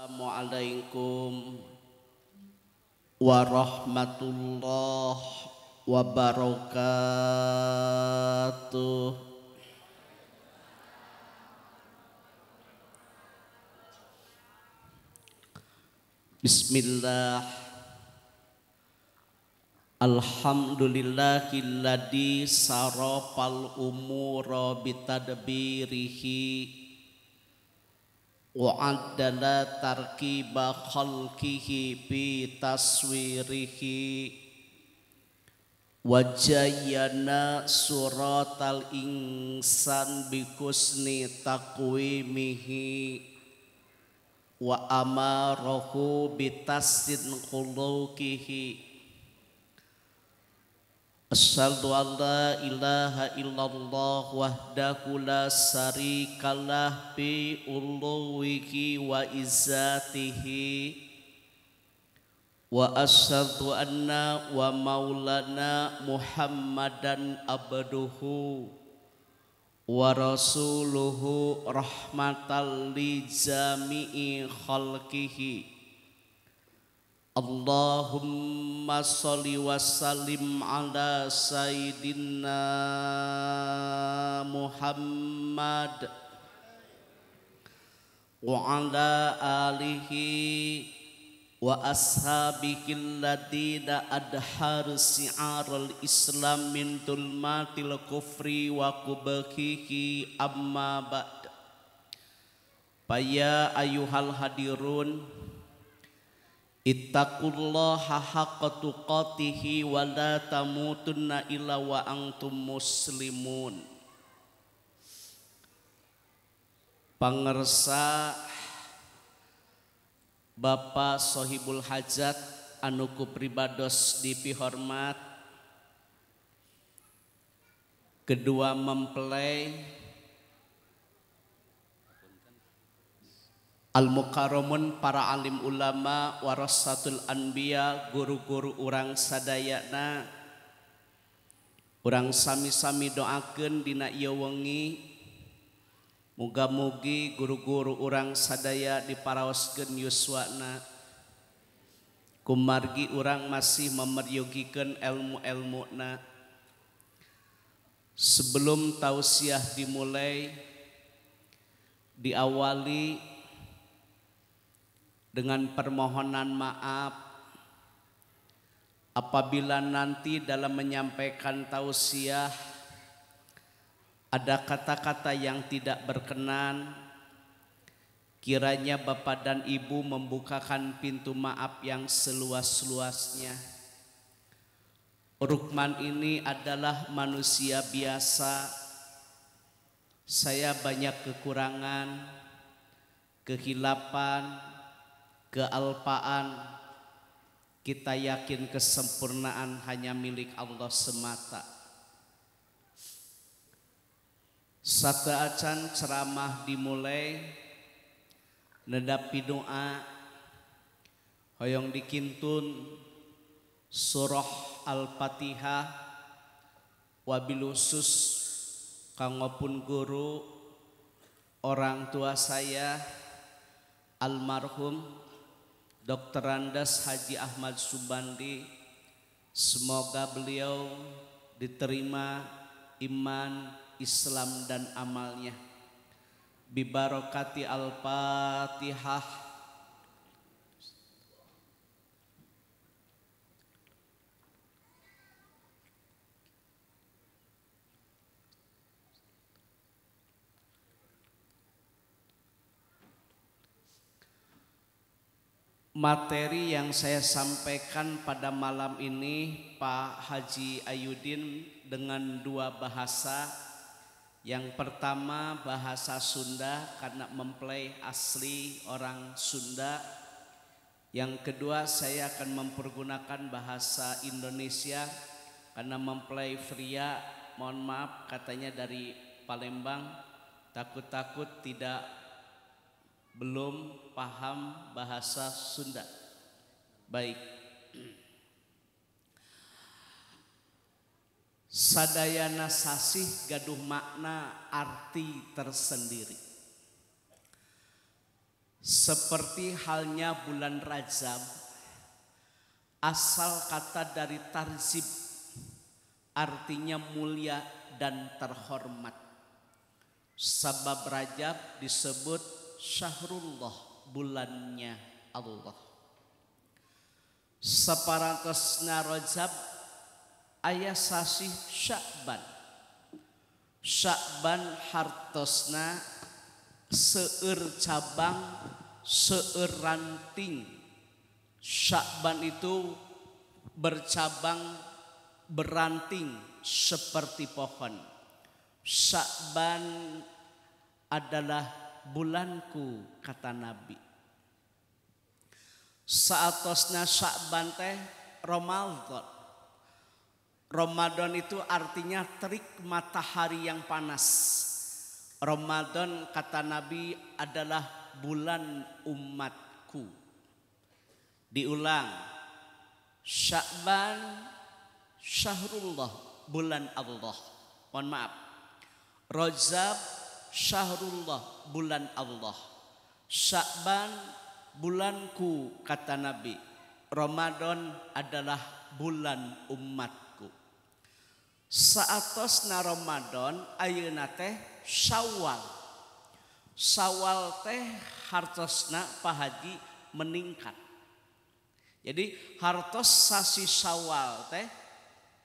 Assalamualaikum warahmatullahi wabarakatuh. Bismillah. Alhamdulillahilladzi sarafal umura bitadbirihi wa'addala tarkiba khalqihi bi taswirihi wajayana suratal insan bi kusni taqwimihi wa amarahu bi tasdin khuluqihi Asyhadu an la ilaha illallah wahdahu la syarikalah bi ulwihi wa izzatihi wa asyhadu anna wa maulana Muhammadan abduhu wa rasuluhu rahmatal li jami'i khalqihi Allahumma salli wa sallim ala Sayyidina Muhammad wa ala alihi wa ashabihi alladina adhar al islam min tulmatil kufri wa kubakihi amma ba'd Paya ayuhal hadirun Italahhahi wa waang muslimmun pansa bashohibul Hajat anuku pribados dipihormat kedua mempel Al-muqaromun para Alilim ulama waros Satul Anbiya guru-guru urang sadaya na orangrang sami-sami doaken dina yo wengi mugamugi guru-guru urang sadaya di paraossgen yswana kumargi urang masih memeryogken elmuel muna sebelum tausyiah dimulai diawali di dengan permohonan maaf apabila nanti dalam menyampaikan tausiah ada kata-kata yang tidak berkenan kiranya Bapak dan Ibu membukakan pintu maaf yang seluas-luasnya Rukman ini adalah manusia biasa saya banyak kekurangan kehilapan kealpaan, kita yakin kesempurnaan hanya milik Allah semata. Sata acan ceramah dimulai, nedapi doa, hoyong dikintun, surah al-fatihah, wabilusus, kangopun guru, orang tua saya, almarhum Doterandas Haji Ahmad Subbandi Semoga beliau diterima iman Islam dan amalnya bibarokati al-pati Hafi materi yang saya sampaikan pada malam ini Pak Haji Ayudin dengan dua bahasa yang pertama bahasa Sunda karena mempelai asli orang Sunda. Yang kedua saya akan mempergunakan bahasa Indonesia karena mempelai Fria. Mohon maaf katanya dari Palembang takut-takut tidak belum paham bahasa Sunda. Baik. Sadayana sasih gaduh makna arti tersendiri. Seperti halnya bulan Rajab, asal kata dari tarzib artinya mulia dan terhormat. Sebab Rajab disebut syahrullah bulannya Allah separatosna rajab ayah sasih syakban syakban hartosna seur cabang seur ranting syakban itu bercabang beranting seperti pohon syakban adalah bulanku kata Nabi. Saatosnya Sya'ban teh Ramadan. Ramadan itu artinya terik matahari yang panas. Ramadan kata Nabi adalah bulan umatku. Diulang. Sya'ban syahrullah bulan Allah. Mohon maaf. Rajab syahrullah bulan Allah. Sa'ban bulanku kata Nabi. Ramadan adalah bulan umatku. Saatosna Ramadan ayeuna teh Syawal. Syawal teh hartosna pahaji meningkat. Jadi hartos sasi Syawal teh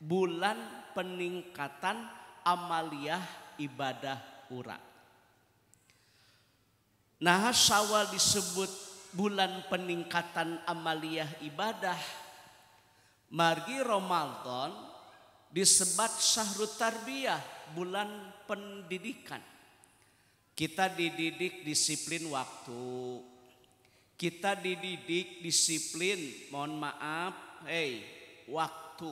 bulan peningkatan amaliah ibadah urang. Nah sawal disebut bulan peningkatan amaliyah ibadah. Margi Ramadan disebut syahrut tarbiyah bulan pendidikan. Kita dididik disiplin waktu. Kita dididik disiplin, mohon maaf, hey, waktu.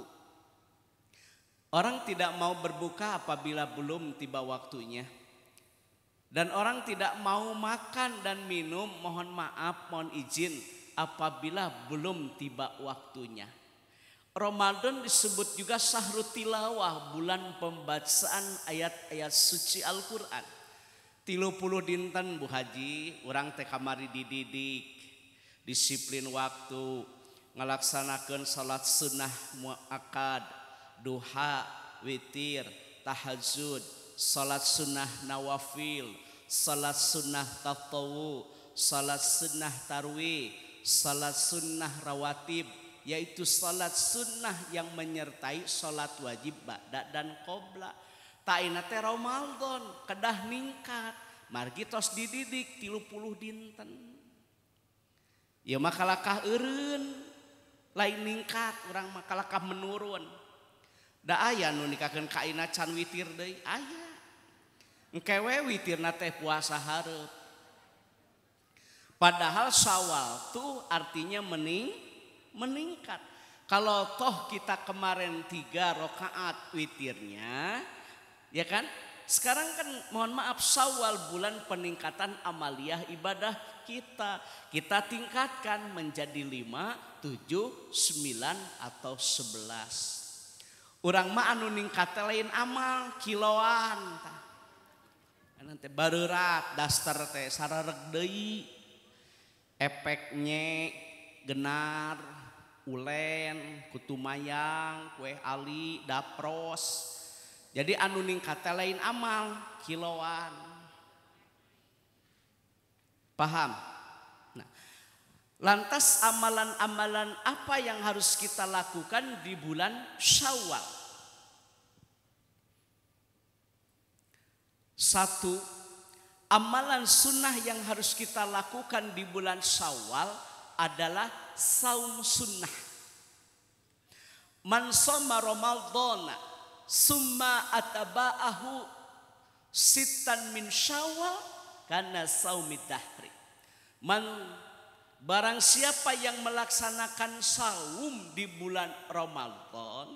Orang tidak mau berbuka apabila belum tiba waktunya dan orang tidak mau makan dan minum, mohon maaf, mohon izin apabila belum tiba waktunya. Ramadan disebut juga sahru tilawah, bulan pembacaan ayat-ayat suci Al-Qur'an. Tilu puluh dinten Bu Haji, orang teh kamari dididik, disiplin waktu, ngelaksanakan salat sunnah muakad, duha, witir, tahajud, salat sunnah nawafil, salat sunnahtatotowo salat Sunnah Tarwi salat sunnah rawwaib yaitu salat Sunnah yang menyertai salat wajib Da dan koblak Taina termaldon kedah ningkat margititos dididik tilupul dinten Oh ya makalahkah uruun lain ningkat orang makalahkah menurun Da un kaina canwitirday ayaah engkewe witirna teh puasa harap. Padahal sawal tuh artinya mening, meningkat. Kalau toh kita kemarin tiga rokaat witirnya, ya kan? Sekarang kan mohon maaf sawal bulan peningkatan amaliah ibadah kita. Kita tingkatkan menjadi lima, tujuh, sembilan atau sebelas. Orang maan anu ningkat lain amal kiloan nanti barurat daster teh sarareg deui efeknya genar ulen kutu mayang kue ali dapros jadi anu ningkat lain amal kiloan paham nah lantas amalan-amalan apa yang harus kita lakukan di bulan syawal Satu, amalan sunnah yang harus kita lakukan di bulan Syawal adalah saum sunnah. Man soma Ramadhana summa ataba'ahu sitan min Syawal karena saumid dahri. Man Barang siapa yang melaksanakan saum di bulan Ramadan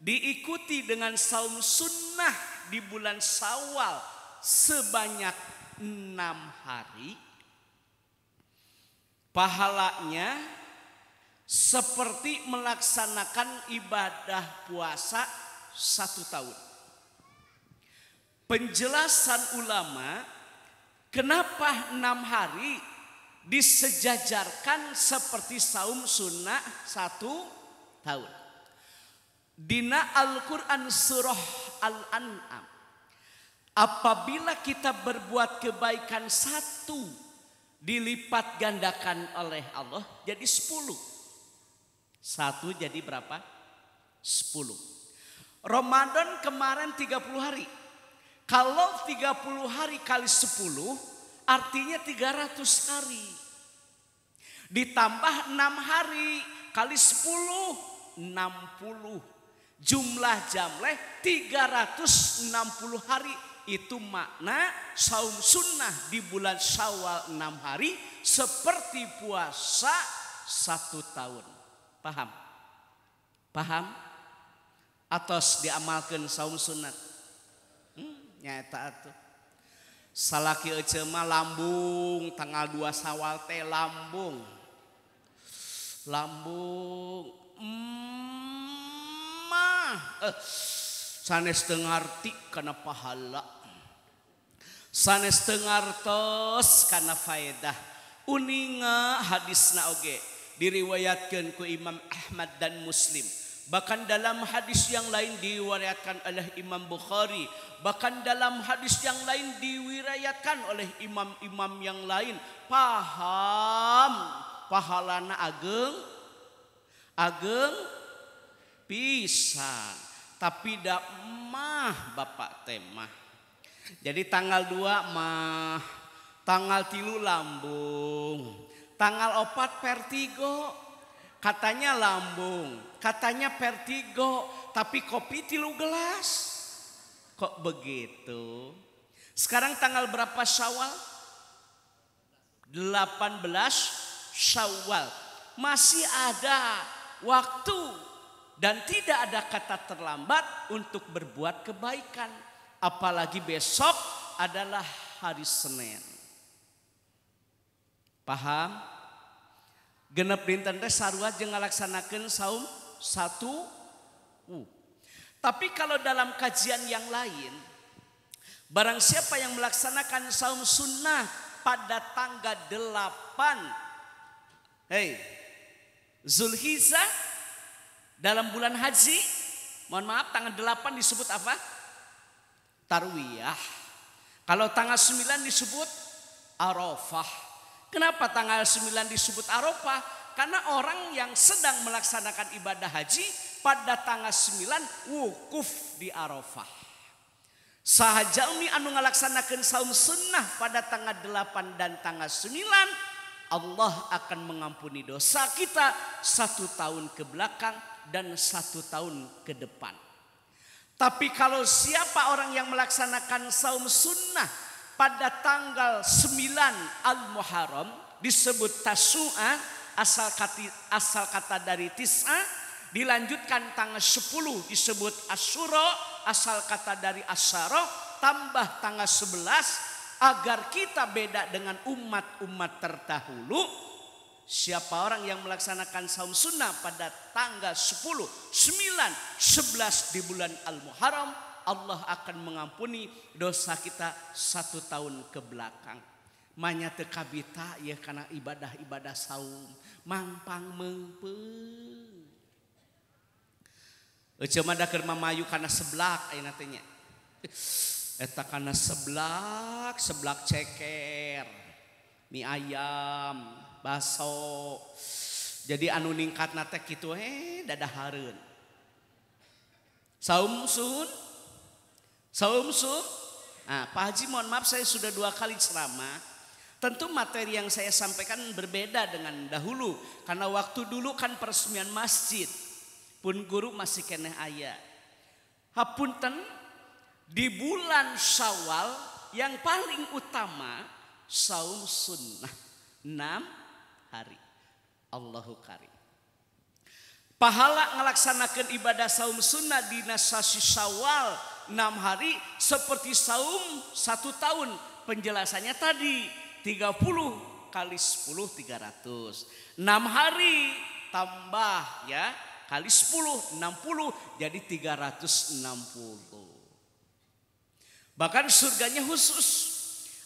diikuti dengan saum sunnah di bulan Sawal sebanyak enam hari, pahalanya seperti melaksanakan ibadah puasa satu tahun. Penjelasan ulama, kenapa enam hari disejajarkan seperti saum sunnah satu tahun. Dina Al-Quran surah Al-An'am. Apabila kita berbuat kebaikan satu dilipat gandakan oleh Allah jadi sepuluh. Satu jadi berapa? Sepuluh. Ramadan kemarin 30 hari. Kalau 30 hari kali 10 artinya 300 hari. Ditambah 6 hari kali 10 60 jumlah jamleh 360 hari itu makna saum sunnah di bulan syawal 6 hari seperti puasa satu tahun paham paham atos diamalkan saum sunat hmm, nyata itu salaki ecema lambung tanggal dua sawal teh lambung lambung hmm. Eh, sanes Tengartik karena pahala sanes Tengartos karena faedah uninga hadis nage diriwayatkanku Imam Ahmad dan muslim bahkan dalam hadits yang lain diwariakan oleh Imam Bukhari bahkan dalam hadits yang lain diwirayakan oleh imam-imam yang lain paham pahala ageng ageng Bisa, tapi dak mah bapak tema. jadi tanggal dua mah tanggal tilu lambung tanggal opat vertigo katanya lambung katanya vertigo tapi kopi tilu gelas kok begitu sekarang tanggal berapa syawal 18 syawal masih ada waktu dan tidak ada kata terlambat untuk berbuat kebaikan. Apalagi besok adalah hari Senin. Paham? Genep dinten teh sarua jeung ngalaksanakeun saum satu uh. Tapi kalau dalam kajian yang lain, barang siapa yang melaksanakan saum sunnah pada tanggal 8 Hei, Zulhizah dalam bulan haji, mohon maaf tanggal 8 disebut apa? Tarwiyah. Kalau tanggal 9 disebut Arafah. Kenapa tanggal 9 disebut Arafah? Karena orang yang sedang melaksanakan ibadah haji pada tanggal 9 wukuf di Arafah. Sahajaumi anu ngalaksanakan saum sunnah pada tanggal 8 dan tanggal 9 Allah akan mengampuni dosa kita satu tahun ke belakang dan satu tahun ke depan. Tapi kalau siapa orang yang melaksanakan saum sunnah pada tanggal 9 Al-Muharram disebut Tasu'a asal kata, asal kata dari Tis'a dilanjutkan tanggal 10 disebut Asyura asal kata dari Asyara tambah tanggal 11 agar kita beda dengan umat-umat terdahulu Siapa orang yang melaksanakan saum sunnah pada tanggal 10, 9, 11 di bulan Al-Muharram, Allah akan mengampuni dosa kita satu tahun ke belakang. Manya tekabita ya karena ibadah-ibadah saum. mampang mengpe. Ecema da kerma mayu karena seblak ayeuna nantinya. Eta karena seblak, seblak ceker, mie ayam, baso jadi anu ningkat nate gitu eh, dadah harun saum sun saum sun nah, Pak Haji mohon maaf saya sudah dua kali ceramah Tentu materi yang saya sampaikan berbeda dengan dahulu karena waktu dulu kan peresmian masjid pun guru masih keneh ayah. Hapunten di bulan Syawal yang paling utama saum sunnah 6 hari. Allahu karim. Pahala ngelaksanakan ibadah saum sunnah di nasasi sawal enam hari seperti saum satu tahun. Penjelasannya tadi 30 kali 10 300. enam hari tambah ya kali 10 60 jadi 360. Bahkan surganya khusus.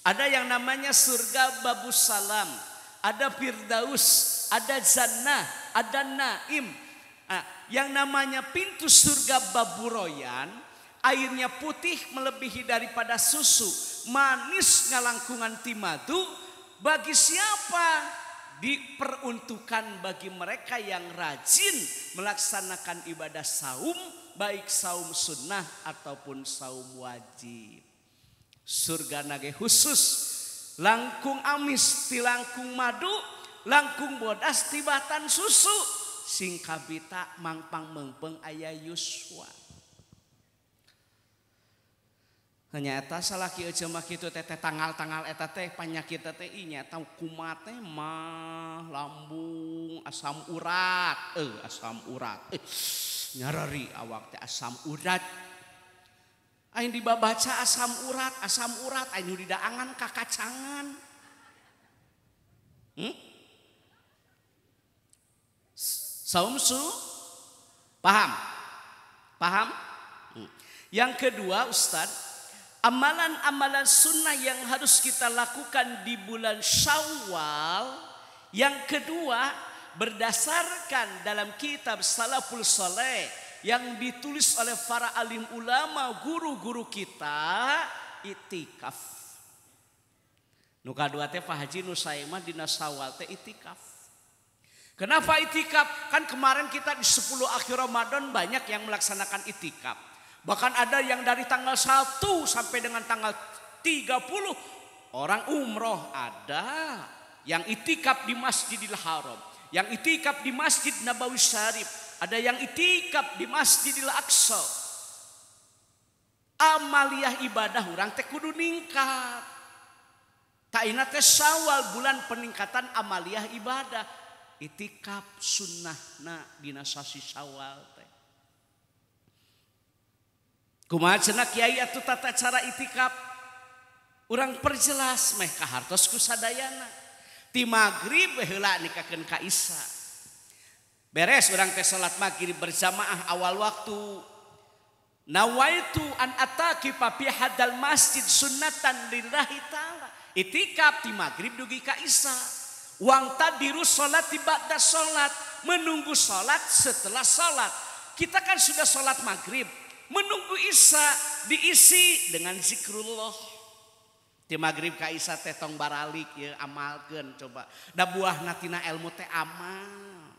Ada yang namanya surga babu salam ada firdaus, ada jannah, ada naim. Nah, yang namanya pintu surga baburoyan, airnya putih melebihi daripada susu, manis ngalangkungan timadu, bagi siapa? Diperuntukkan bagi mereka yang rajin melaksanakan ibadah saum, baik saum sunnah ataupun saum wajib. Surga nage khusus langkung amis di langkung madu langkung bodas titan susu sing kabita mangpang mepeng ayah Yuswa hanya salah lagi jemak itu tete tanggal- tagal eteta teh panyakitnya tahu kuma ma lambung asam urat euh, asam urat euh, nyari awaknya asam urat Aing dibabaca asam urat, asam urat, aing di daangan kakacangan. Hmm? Saumsu, paham? Paham? Hmm. Yang kedua Ustadz, amalan-amalan sunnah yang harus kita lakukan di bulan syawal. Yang kedua berdasarkan dalam kitab Salaful Saleh yang ditulis oleh para alim ulama guru-guru kita itikaf. Nuka dua teh Pak Haji Nusaima di sawal teh itikaf. Kenapa itikaf? Kan kemarin kita di 10 akhir Ramadan banyak yang melaksanakan itikaf. Bahkan ada yang dari tanggal 1 sampai dengan tanggal 30 orang umroh ada. Yang itikaf di Masjidil Haram. Yang itikaf di Masjid Nabawi Syarif yang itikab di masjidilqsa alia ibadah orang Te Kudu ningkatyawal bulan peningkatan aliah ibadah itikab sunnah na binyawal cara itika orang perjelas Mehkahharosku sadana magrib kaisan beres orang teh salat maghrib berjamaah awal waktu nawaitu an ataki papi hadal masjid sunatan lillahi ta'ala itikaf di maghrib dugi ka isa. wang tadiru salat ba'da salat menunggu salat setelah salat kita kan sudah salat maghrib menunggu isa diisi dengan zikrullah di maghrib ka isa teh tong baralik ya amalkeun coba da buah natina ilmu teh amal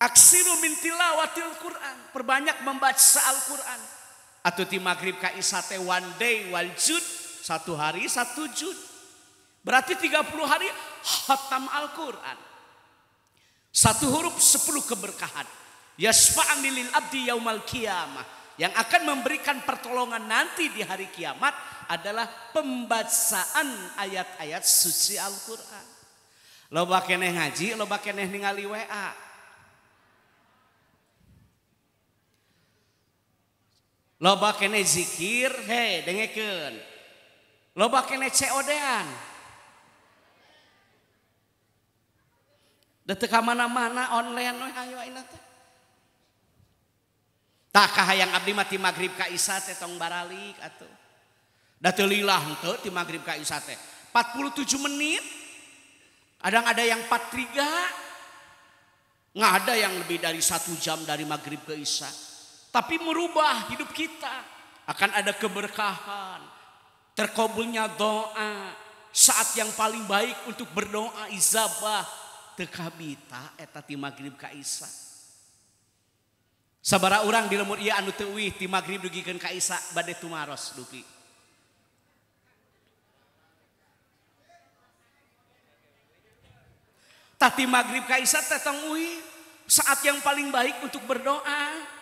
Aksiru min tilawatil Quran. Perbanyak membaca Al-Quran. Atau di maghrib kaisate one day one jud. Satu hari satu jud. Berarti 30 hari hatam Al-Quran. Satu huruf sepuluh keberkahan. Yasfa'an lil abdi yaumal kiamah. Yang akan memberikan pertolongan nanti di hari kiamat adalah pembacaan ayat-ayat suci Al-Quran. Lo bakeneh ngaji, lo bakeneh ningali WA. Lo kene zikir, hei dengeken Lo kene COD-an da teu mana-mana online we hayu ayeuna teh Takah kahayang abdi mati maghrib ka isya teh tong baralik atuh da teu lilah henteu ti magrib ka isya teh 47 menit kadang ada yang 43 nggak ada yang lebih dari satu jam dari maghrib ke isya tapi merubah hidup kita. Akan ada keberkahan. Terkabulnya doa. Saat yang paling baik untuk berdoa izabah. Tekabita etati maghrib kaisa. Sabara orang di lemur ia anu teuwih ti maghrib dugikan kaisa badai tumaros duki Tati maghrib kaisa tetang saat yang paling baik untuk berdoa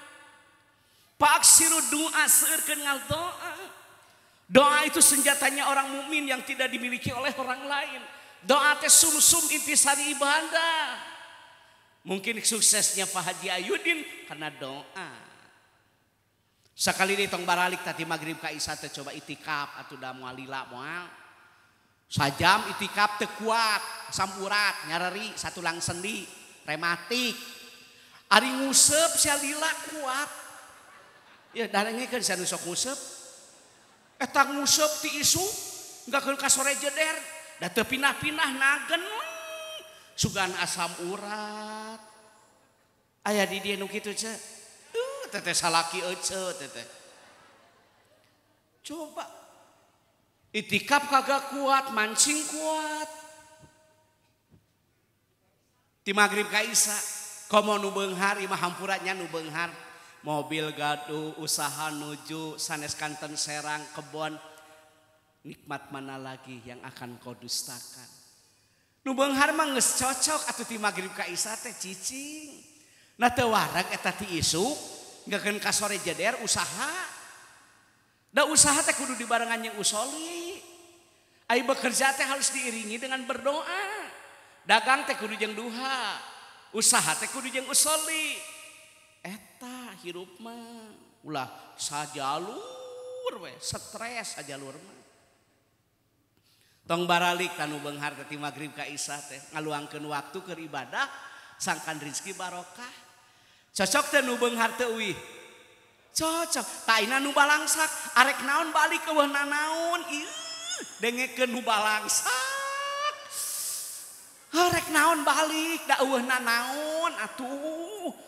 pak Paksiru doa ngal doa. Doa itu senjatanya orang mukmin yang tidak dimiliki oleh orang lain. Doa teh sumsum intisari ibadah. Mungkin suksesnya Pak Haji Ayudin karena doa. Sekali ditong tong baralik tadi maghrib ka Isa teh coba itikaf atau da moal mual. Sajam itikap teu kuat, sampurat nyareri satu lang sendi, rematik. Ari ngusep sia lila kuat. Ya darangnya kan saya nusok ngusep. Eta ngusep ti isu. Enggak kan kasore jeder. dah pindah pinah nagen. Hmm. Sugan asam urat. Ayah di dia nuk itu cek Uh, eh, teteh salaki oce eh, teteh. Coba. Itikap kagak kuat, mancing kuat. di maghrib kaisa. Komo nubeng hari imah hampuratnya nubeng mobil gado usaha nuju saneskanten serang kebon nikmat mana lagi yang akan kaudustakan nusk atau magrim Kais te usaha ndak usaha Te kudu di barengnya usoli bekerja teh harus diiringi dengan berdoa dagang teh Kudu yang duha usaha Te kudu yang usoli ruplah saja stress aja Lu tong magrib Ka waktu keribadah sangkan Rizki Barokah cocok dan cocok nulangsak arek naon balik kewenna naun delang arerek naon balikna naun atuh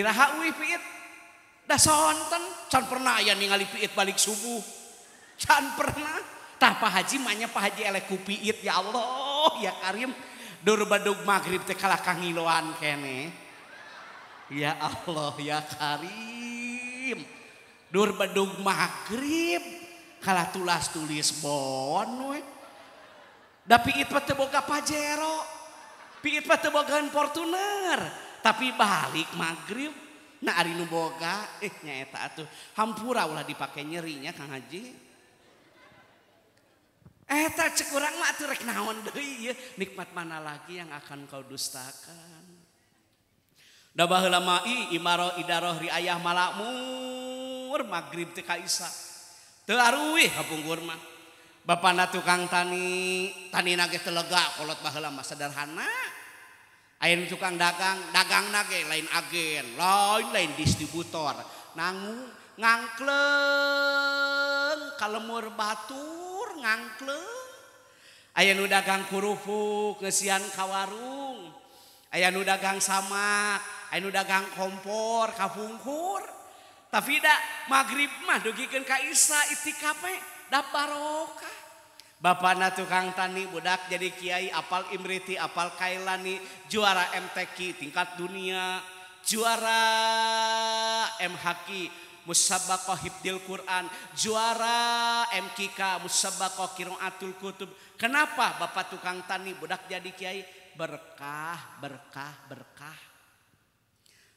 ha wi pernah yat balik subuh Can pernahtah pa hajimannya pahajikut ya Allah ya Karim Dur bad magrib tekala kangiloan kene ya Allah ya Karim Dur bad marib ka tulas tulis pohoboga Pajero pit patbogaan Fortuner tapi balik magrib na nu boganyauh eh, hammpua ulah dipakai nyerinya kan ngaji cekur nikmat mana lagi yang akan kau doustakanndaidarori ayah mala magribka telar hubungurman ba na tukang tani tani tega padarhana. tukang dagang dagang nake lain agen lo lain distributor nangngankle kalemur Baturnganngkle aya nu dagang hurufufu ke sian ka warung ayayan nu dagang sama Au dagang kompor kafungkur tapi tidak magrib mah dukan Kaisah ittikaek dapat rohkan Bapak na tukang tani budak jadi Kiai apal Imriti apal Kailani juara MTQ tingkat dunia juara MHQ musabaqah hibdil Quran juara MKK musabaqah atul kutub kenapa Bapak tukang tani budak jadi Kiai berkah berkah berkah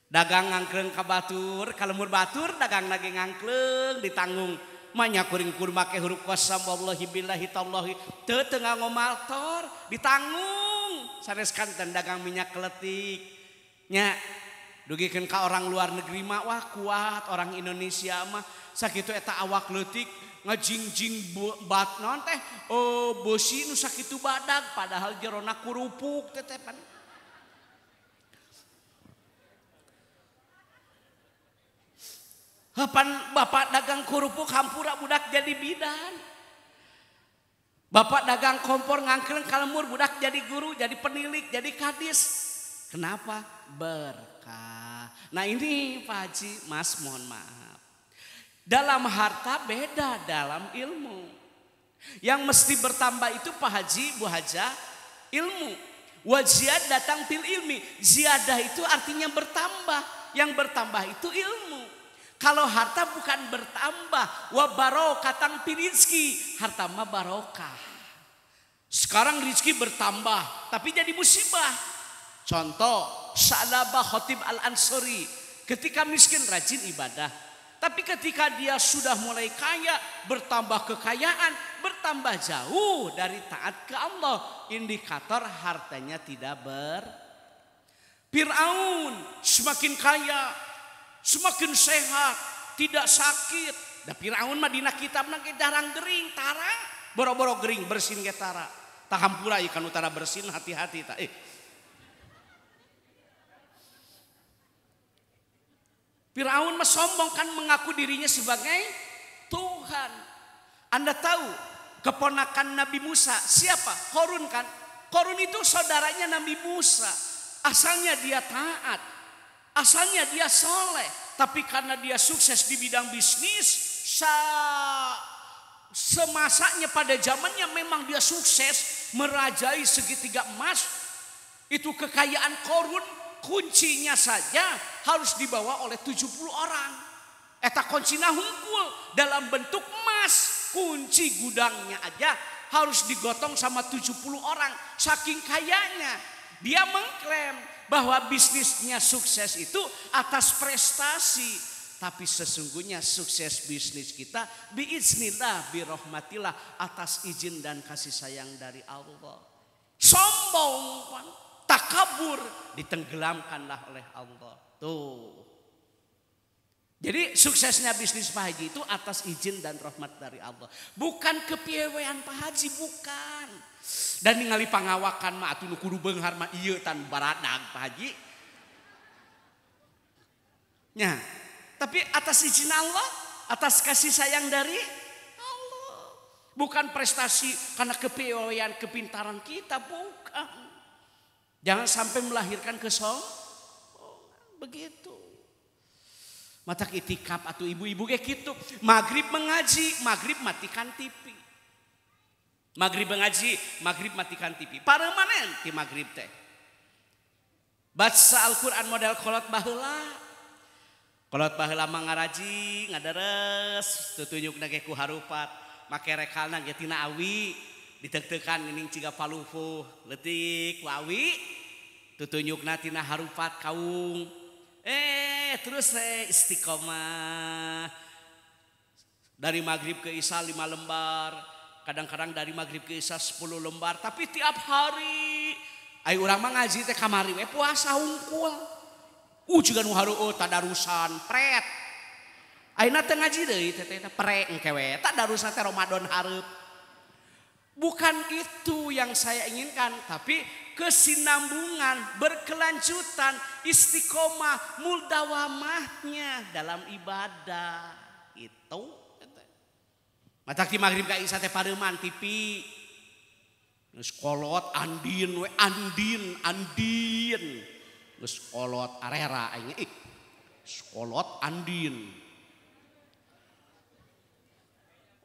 dagang ngangkleng ke batur kalemur batur dagang lagi ngangkleng ditanggung kuringkurmak hurufhitengah ngotor ditanggung saneskan tendagang minyak keletiknya dugikankah orang luar negeri mawah kuat orang Indonesia mah sakiteta awakngetikngejiningjing bat non teh Oh bo nu sakit itu badan padahal jeronna kurupuk ketepan Hapan bapak dagang kerupuk hampura budak jadi bidan. Bapak dagang kompor ngangkeleng kalemur budak jadi guru, jadi penilik, jadi kadis. Kenapa? Berkah. Nah ini Pak Haji, Mas mohon maaf. Dalam harta beda dalam ilmu. Yang mesti bertambah itu Pak Haji, Bu Haja, ilmu. Wajiat datang pil ilmi. Ziyadah itu artinya bertambah. Yang bertambah itu ilmu. Kalau harta bukan bertambah, wa barokatan pirizki, harta mah barokah. Sekarang rizki bertambah, tapi jadi musibah. Contoh, Salabah Khotib Al-Ansori, ketika miskin rajin ibadah. Tapi ketika dia sudah mulai kaya, bertambah kekayaan, bertambah jauh dari taat ke Allah. Indikator hartanya tidak ber. Fir'aun semakin kaya, semakin sehat, tidak sakit. Da Firaun mah dina kitab ge darang gering, tara, boro-boro gering bersin ge tara. Tahampura ikan utara bersin hati-hati ta. Eh. Firaun mah sombong kan mengaku dirinya sebagai Tuhan. Anda tahu keponakan Nabi Musa siapa? Korun kan? Korun itu saudaranya Nabi Musa. Asalnya dia taat, Asalnya dia soleh, tapi karena dia sukses di bidang bisnis, semasanya pada zamannya memang dia sukses merajai segitiga emas. Itu kekayaan korun kuncinya saja harus dibawa oleh 70 orang. Eta kuncinya hunkul dalam bentuk emas. Kunci gudangnya aja harus digotong sama 70 orang. Saking kayanya dia mengklaim bahwa bisnisnya sukses itu atas prestasi. Tapi sesungguhnya sukses bisnis kita biiznillah, birohmatillah atas izin dan kasih sayang dari Allah. Sombong, takabur, ditenggelamkanlah oleh Allah. Tuh. Jadi suksesnya bisnis Pak Haji itu atas izin dan rahmat dari Allah. Bukan kepiewean Pak Haji, bukan. Dan ningali pangawakan mah atuh nu kudu beunghar mah ieu tan baradag Pak Haji. Nya, tapi atas izin Allah, atas kasih sayang dari Allah. Bukan prestasi karena kepiawaian, kepintaran kita, bukan. Jangan sampai melahirkan kesel, Oh, begitu. Mata itikap atau ibu-ibu kayak gitu. Maghrib mengaji, maghrib matikan tipi. ui magrib ngaji magrib matikan tipi para man di magrib teh Alquran modellamaji ngaes tutunyuk ha make re yatina awi ditekanuh lawi tutunyuk na ha kaung eh terus sayastiomah dari magrib ke Isa 5 lembar kadang-kadang dari maghrib ke isya 10 lembar tapi tiap hari ayo orang mah ngaji teh kamari we puasa hungkul ujugan uh, oh, tadarusan pret ayeuna teh ngaji deui teh teh pre engke we tadarusan teh Ramadan hareup bukan itu yang saya inginkan tapi kesinambungan berkelanjutan istiqomah muldawamahnya dalam ibadah itu Matak di maghrib ka isya teh tipi. andin we andin andin. ngeskolot kolot arera aing ik, ngeskolot andin.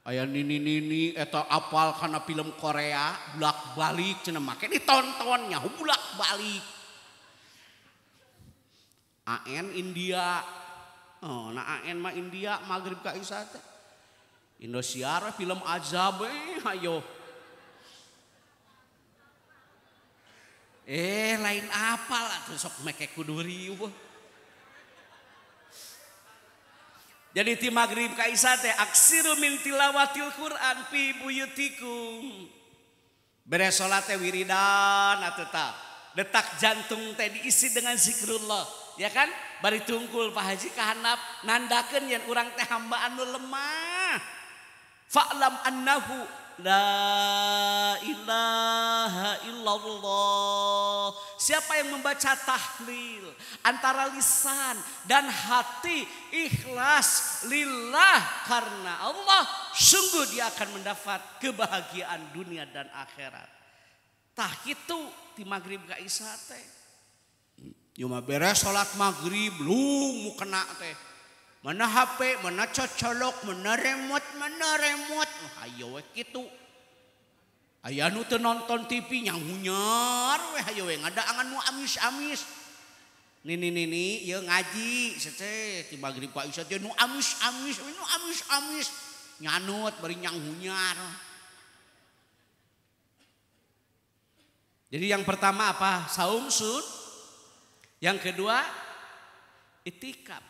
Ayah nini nini eta apal kana film Korea bulak balik cina make ditontonnya bulak balik. AN India. Oh, nah AN mah India maghrib kak Isa teh. Indosiar film azab eh ayo. Eh lain apa lah sok meke kuduri? Wah. Jadi ti maghrib kaisa teh aksiru min tilawatil Quran pi buyutikum. Beres salat teh wiridan atau tak. Detak jantung teh diisi dengan zikrullah, ya kan? Bari tungkul Pak Haji kahanap Nandakan yang orang teh hamba anu lemah. Fa'lam annahu la ilaha illallah. Siapa yang membaca tahlil antara lisan dan hati ikhlas lillah karena Allah sungguh dia akan mendapat kebahagiaan dunia dan akhirat. Tah itu di maghrib gak isa teh. Yuma beres sholat maghrib lu Mukena kena teh. Mana HP, mana cocolok, mana remote, mana remote. Ayo weh gitu. Aya nu nonton TV yang Weh, hayo weh, ada anganmu amis-amis. Nini nini ya ngaji sece tiba magrib pak isya nu amis-amis, nu amis-amis. Nyanut bari hunyar. Jadi yang pertama apa? Saum sun. Yang kedua Itikap.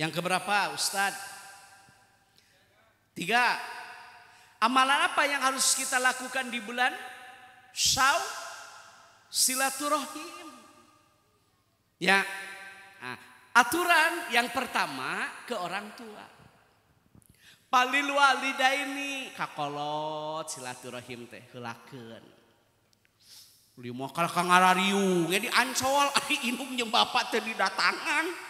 Yang keberapa Ustadz? Tiga. Amalan apa yang harus kita lakukan di bulan Syau? Silaturahim. Ya. Nah, aturan yang pertama ke orang tua. Palil ini kakolot silaturahim teh helakeun. Lima kal kangarariu, jadi ancol, ini inum jeung bapak tadi datangan.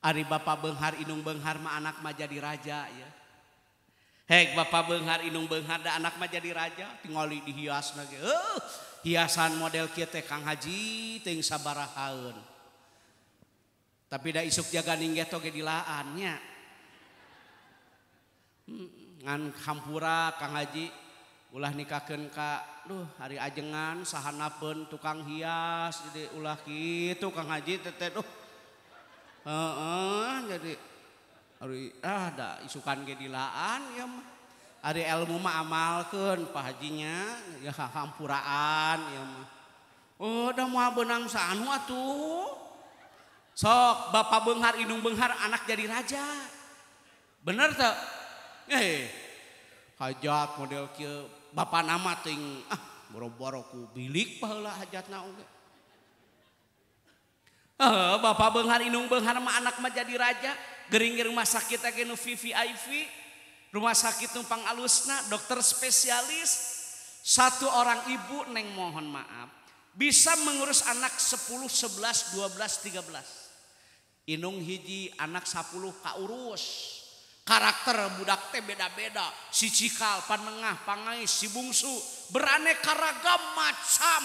Bapak Benghar Inung Benghar ma anakma jadi raja ya He Bapak Benghar Inung Benngharda anak jadi raja dihias euh, hiasan model Kang haji tapi isannyaa hmm, Ka ngaji ulah ni lo hari ajengan sahana pun tukang hias jadi ulah kitaang ngaji tete loh punya jadi ada ah, isukangedilaan ya ada ilmu ma amal ke pa hajinya yahampuraan yang udah oh, mua benang sauh sok Bapak Benghar Inung Benghar anak jadi raja bener tak eh, hajak model Bapak namating ah boroborooku bilik pa hajat na Bapak Bangnghar Inung pengngharma anak menjadi raja Geringgir rumah sakit geno VviV Ru rumah Sakitummpang alusna dokter spesialis satu orang ibu neng mohon maaf bisa mengurus anak 10 11 12 13 Inung Hiji anak 10 Ka urus karakter budkte beda-beda sicikal panengah panai sibungsu beraneka raga macaam.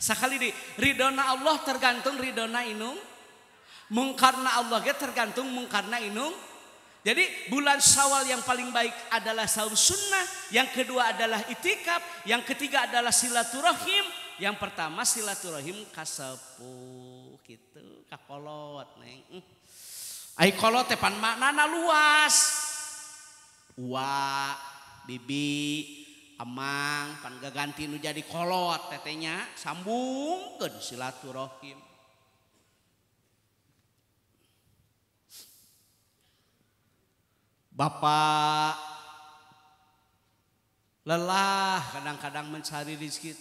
sekali ridona Allah tergantung ridona Inung mengkarna Allah tergantung mengkarna Inung jadi bulan Syawal yang paling baik adalah saum sunnah, yang kedua adalah itikaf, yang ketiga adalah silaturahim, yang pertama silaturahim kasepuh gitu, kakolot neng. Eh. Ai kolot tepan maknana luas. Wa, bibi, panggaganti jadi kolot tetenya sambung silaturahim Bapak lelah kadang-kadang mencari diki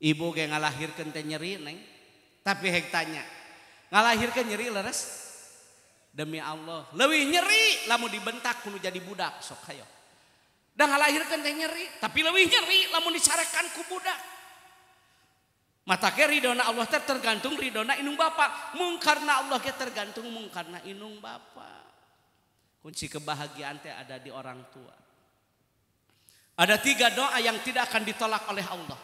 ibu gak nga lahir ke nyeri neng tapi hektnya ngalahirkan nyeri leres demi Allah lebih nyerilah mau dibentak bunu jadi budak sok ayo Dah ngalahirkan teh nyeri, tapi lebih nyeri lamun dicarekan ku budak. Mata ke ridona Allah teh tergantung ridona inung Bapa. Mung karena Allah ke tergantung mung karena inung Bapa. Kunci kebahagiaan teh ada di orang tua. Ada tiga doa yang tidak akan ditolak oleh Allah.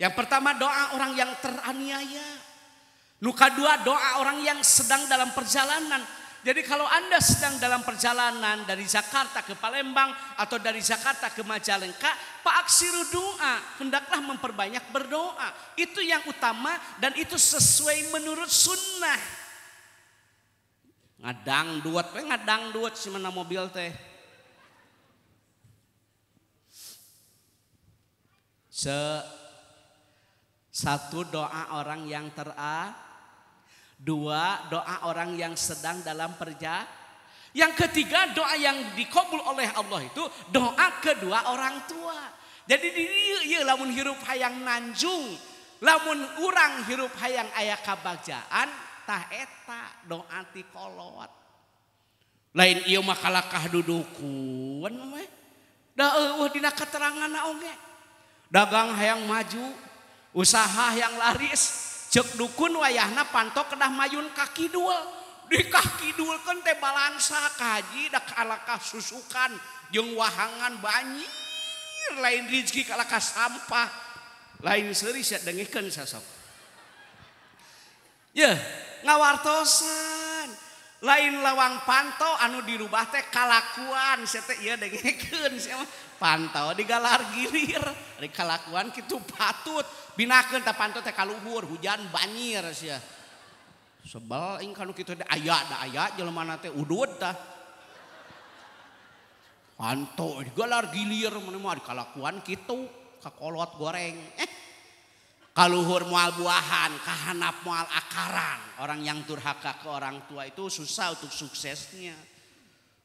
Yang pertama doa orang yang teraniaya. Nuka dua doa orang yang sedang dalam perjalanan. Jadi kalau Anda sedang dalam perjalanan dari Jakarta ke Palembang atau dari Jakarta ke Majalengka, Pak Aksiru doa, hendaklah memperbanyak berdoa. Itu yang utama dan itu sesuai menurut sunnah. Ngadang duet, ngadang duet si mana mobil teh. Se satu doa orang yang tera Dua, doa orang yang sedang dalam perja. Yang ketiga, doa yang dikabul oleh Allah itu doa kedua orang tua. Jadi diri iya lamun hirup hayang nanjung, lamun urang hirup hayang ayah kabagjaan, tah eta doa ti kolot. Lain iya makalah kah dudukuan dah Da eueuh dina keterangan oge. Dagang hayang maju, usaha yang laris, punya ce dukun wayah na pantau kedah mayun kakidul dekahkidulnte balansajidak akah susukan jeng wahangan bannyi lain rekiakasah lain ser dengikan sosok ya ngawarto lain lawang pantau anu dirubah teh kalakuan pantaular gilir kaluan gitu patut bin pantau tehbur hujan bannyir ya sebal kalau gitu aya aya mana panlar gilir menmu kalakuan gitut goreng eh Kaluhur mual buahan, kahanap mual akaran. Orang yang durhaka ke orang tua itu susah untuk suksesnya.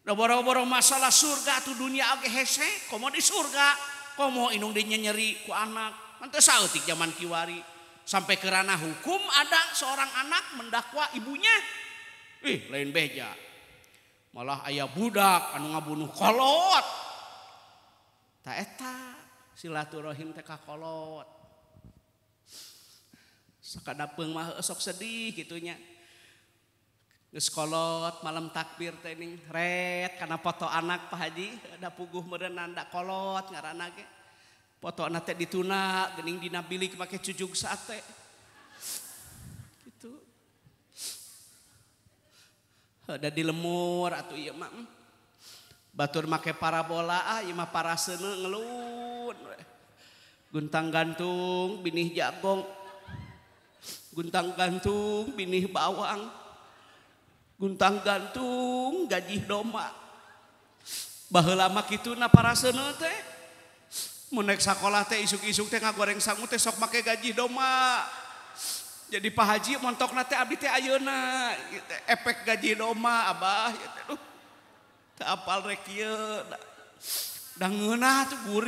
Boro-boro masalah surga tuh dunia agak hese, komo di surga, komo inung nyeri ku anak. Nanti sautik zaman kiwari. Sampai kerana hukum ada seorang anak mendakwa ibunya. Ih, lain beja. Malah ayah budak anu ngabunuh kolot. Tak eta silaturahim teka kolot. ungok sedih gitunyakolot malam takbir red karena foto anak Pak Haji ada puguh merenan ndak kolot ngaran foto anak ditunak denning dinabilimak cucuge itu ada di lemur atau hmm. batur make para bolamah ah, para seneng un guntang-gantung binih jabong ur Guntang gantung binih bawang guntang gantung gajih doma bah lama gitu na para sekolah teh isuk-isreng sang sok pakai gaji doma jadi pahajiokek gaji doma Abah dan tuh gur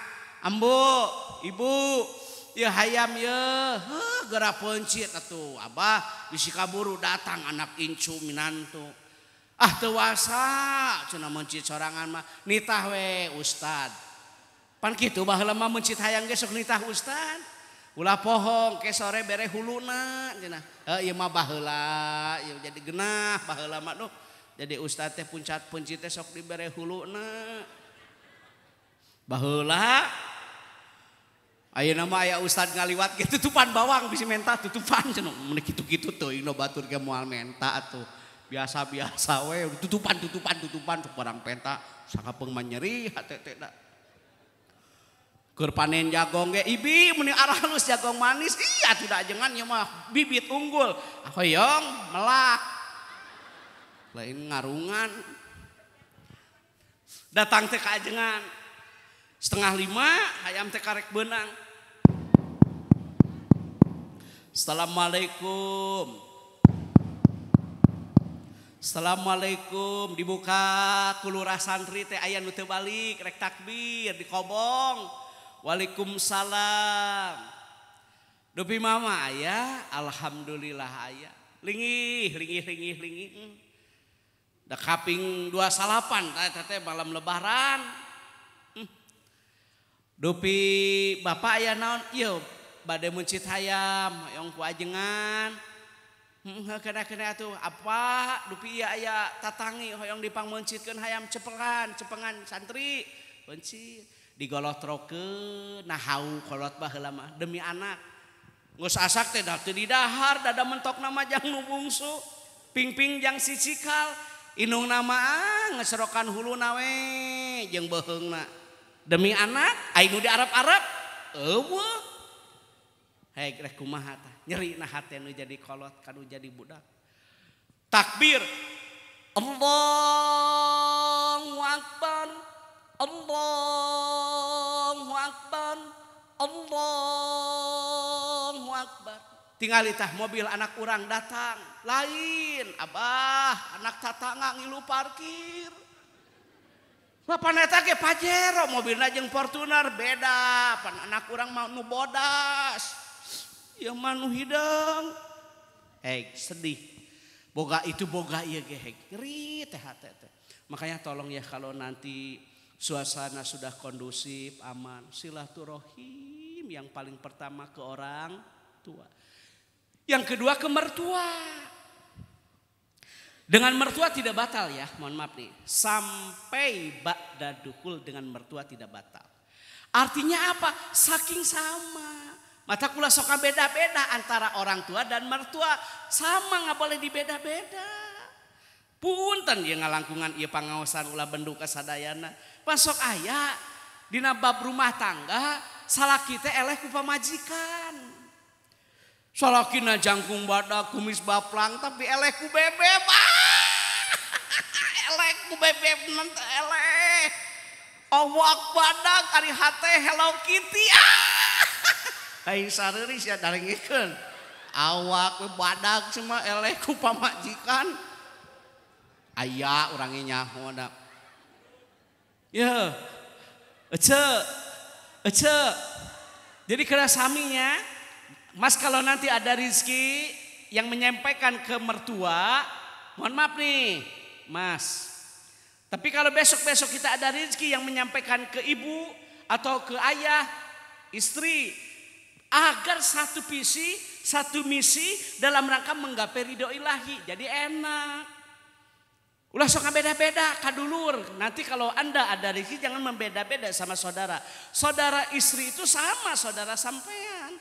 punya Ambu ibu haym gera puncit tuh Abah misikaburu datang anak incu Minanttuk ah tuaasa cunah mencit soangan mah nitawe Ustad panki Ba lama mencid hayang gesok nita Ustad lah pohong ke sore berehulluna eh, jadi genah lama jadi Ustadd teh punncat-puncit esok dire hulu bahlah Ayo nama ayah ustad ngaliwat gitu tutupan bawang bisa menta tutupan cenah menik itu gitu tuh ino batur ke moal menta tuh biasa-biasa we tutupan tutupan tutupan tuh barang penta sangat pengmanyeri hati teh da jagong ge ibi meni arah halus jagong manis iya tidak jangan ya mah bibit unggul hoyong melak lain ngarungan datang teka kajengan setengah lima ayam tekarek benang salamualaikum Assalamualaikum dibuka kelura santrite ayah nutri balik rek takbi yang dibong waikumsalam dopi Mama ayah Alhamdulillah ayalingii dua salapan malam lebaran dopi ba ya naon yup bad mujid hayamong kuajengan hmm, tuh apa dupi ayatatagi Hoong dipangmuncidkan hayam cepegan cepengan santrinci dioh troke naht lama demi anak di dada mentok namapingping yang si cikal Inung namaan ah, ngeserokan hulu nawe je bohong demi anak Aigu di Arab- Arab eh jadi ka jadidak takbir emmbo em tinggalita mobil anak kurang datang lain Abah anak kata ngilu parkir Pajero mobil najeng Fortunar beda apa anak kurangmakmu bodas ya manu hidang hek sedih boga itu boga iya gehek. Ri teh teh makanya tolong ya kalau nanti suasana sudah kondusif aman silaturahim yang paling pertama ke orang tua yang kedua ke mertua dengan mertua tidak batal ya, mohon maaf nih. Sampai ba'da dukul dengan mertua tidak batal. Artinya apa? Saking sama. Mata kula soka beda-beda antara orang tua dan mertua. Sama nggak boleh dibeda-beda. Punten dia ngalangkungan ia pangaosan ulah bendu kesadayana. Pasok ayah dina bab rumah tangga salah kita eleh ku Salah kita jangkung badak kumis baplang tapi eleh ku bebek. Ah! eleh ku bebek nanti eleh. Awak badak ari hati Hello Kitty. Ah! aing sareri sia ya, darengikeun awak we badag cuma eleh ku pamajikan aya urang nyaho da ya ece ece jadi kena saminya mas kalau nanti ada rizki yang menyampaikan ke mertua mohon maaf nih mas tapi kalau besok-besok kita ada rizki yang menyampaikan ke ibu atau ke ayah istri agar satu visi, satu misi dalam rangka menggapai ridho ilahi. Jadi enak. Ulah suka beda-beda kadulur. Nanti kalau Anda ada rezeki jangan membeda-beda sama saudara. Saudara istri itu sama saudara sampean.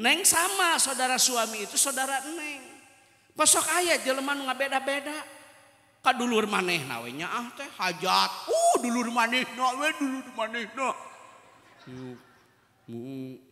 Neng sama saudara suami itu saudara neng. Pasok ayah jelema nggak beda beda Kadulur maneh nawenya ah teh hajat. Uh dulur maneh nawe dulur maneh na. Yuk.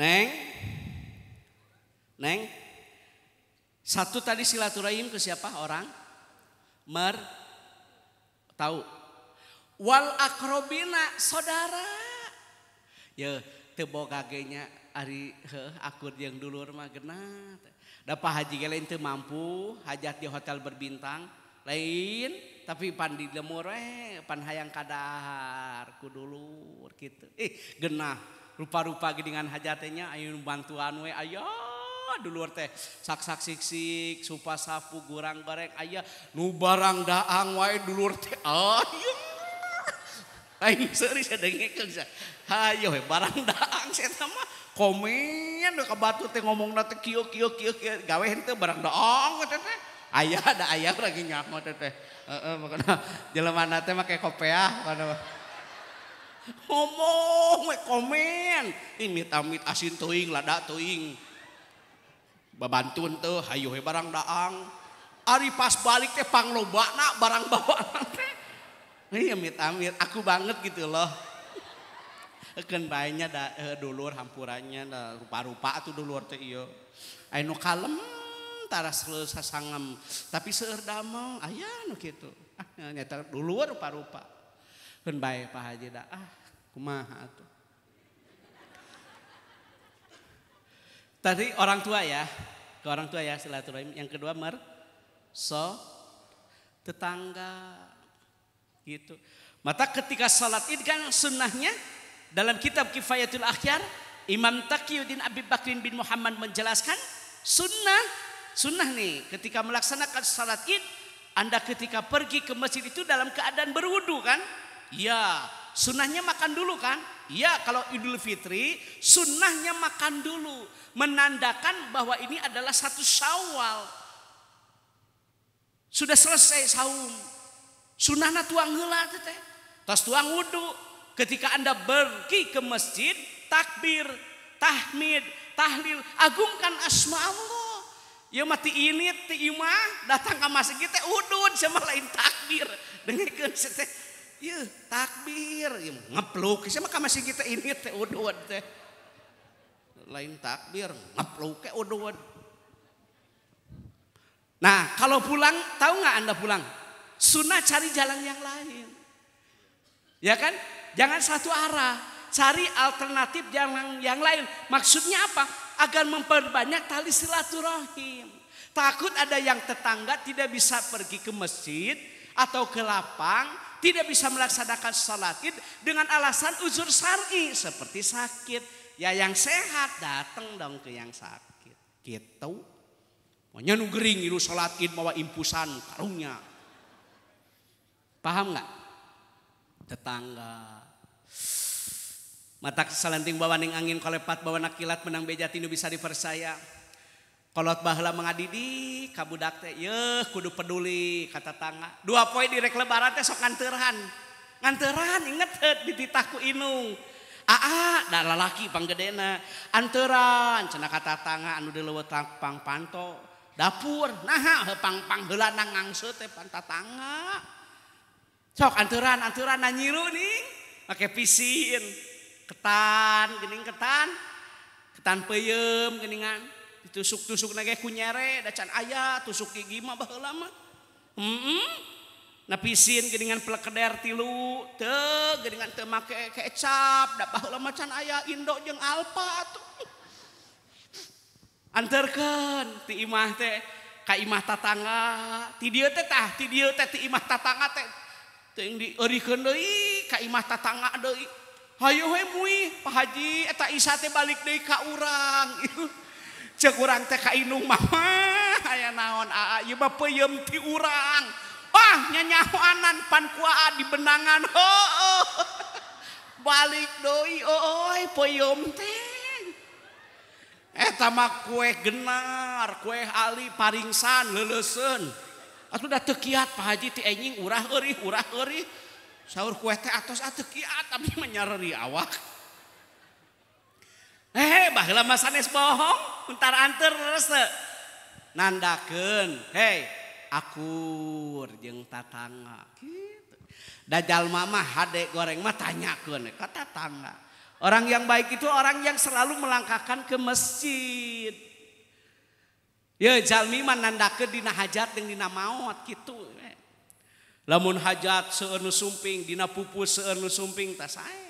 Neng, Neng, satu tadi silaturahim ke siapa orang? Mer, tahu. Wal akrobina saudara. Ya, tebo kagenya hari heh, akur yang dulu rumah genat. Dapat haji kalian itu mampu, hajat di hotel berbintang lain tapi pan di lemur eh pan hayang kadar dulu gitu. eh, genah par-u pagi dengan hajatinya Ayun bantuan ayo dulu teh sak-saksiksi su sappu go bareek ayaah nu barang daang wa dulu ser ayo barang komen bat ngomong gawe barng dong Ayah ada aya lagi nya kope ngomo komen ini Hay barangang Ari pas balik kepang lo barang bawa aku banget gitu loh banyaknya dulu e, hampurannya par-u Pak tuh dulu kalem selesai sangem tapi serdam mau aya gitu dulu par-u Pak Kan baik Pak Haji dah. Ah, kumaha tuh. Tadi orang tua ya, ke orang tua ya silaturahim. Yang kedua mer, so, tetangga, gitu. Maka ketika salat id kan sunnahnya dalam kitab Kifayatul Akhyar Imam Taqiyuddin Abi Bakrin bin Muhammad menjelaskan sunnah sunnah nih ketika melaksanakan salat id anda ketika pergi ke masjid itu dalam keadaan berwudu kan Ya, sunnahnya makan dulu kan? Ya, kalau Idul Fitri sunnahnya makan dulu, menandakan bahwa ini adalah satu Syawal. Sudah selesai saum. Sunahna tuang heula teh. Tos tuang wudu. Ketika Anda pergi ke masjid, takbir, tahmid, tahlil, agungkan asma Allah. Ya mati ini ti imah datang ke masjid teh udun sama lain takbir. Dengarkan teh Iya, takbir. Ya, ngepluk. Siapa kamu masih kita ini teh udah teh. Lain takbir, ngepluk ke udah. Nah, kalau pulang, tahu nggak anda pulang? Sunnah cari jalan yang lain. Ya kan? Jangan satu arah. Cari alternatif jalan yang lain. Maksudnya apa? Agar memperbanyak tali silaturahim. Takut ada yang tetangga tidak bisa pergi ke masjid atau ke lapang tidak bisa melaksanakan sholat id dengan alasan uzur syari seperti sakit. Ya yang sehat datang dong ke yang sakit. Gitu. mau nu gering ilu sholat id bawa impusan karunya. Paham nggak? Tetangga. Mata bawa neng angin kolepat bawa nakilat menang bejat ini bisa dipercaya. t Bahala mengadidi kabudak kudu peduli katatanga dua poi direkt lebar sok nganuran nganan diku A lalakiged anturan cena katatangau di lewetpang pan dapur napangpang na pantanga sok anturan anturan nanyiru nih pakai pisin ketan ketan ketanmingngantan tusuk-tusuk na kunyare dacan aya tusuk gima lama napisinan plear tilu tean temak kecapndalamacan aya indo yang Alpha anarkan timah kaimah tatanga titahmah tatangamah ta pahaji tak is balik ka urang punya kurang TK naon urangnyanyaan pan ku dipendangan baliki eh ta kue genar kue Ali paringsan leen udah tekiat paji urahrah sahur kue atas teki menyenyareri awak sanes bohong bentan terus nandaken He aku jeng tatanga Dajal Ma hadek goreng matanya ke kata tangga orang yang baik itu orang yang selalu melangkkan ke massjidjal na ke hajat Dina maut gitu lamun hajat seu sumping Dina pupu seuu sumping tak saya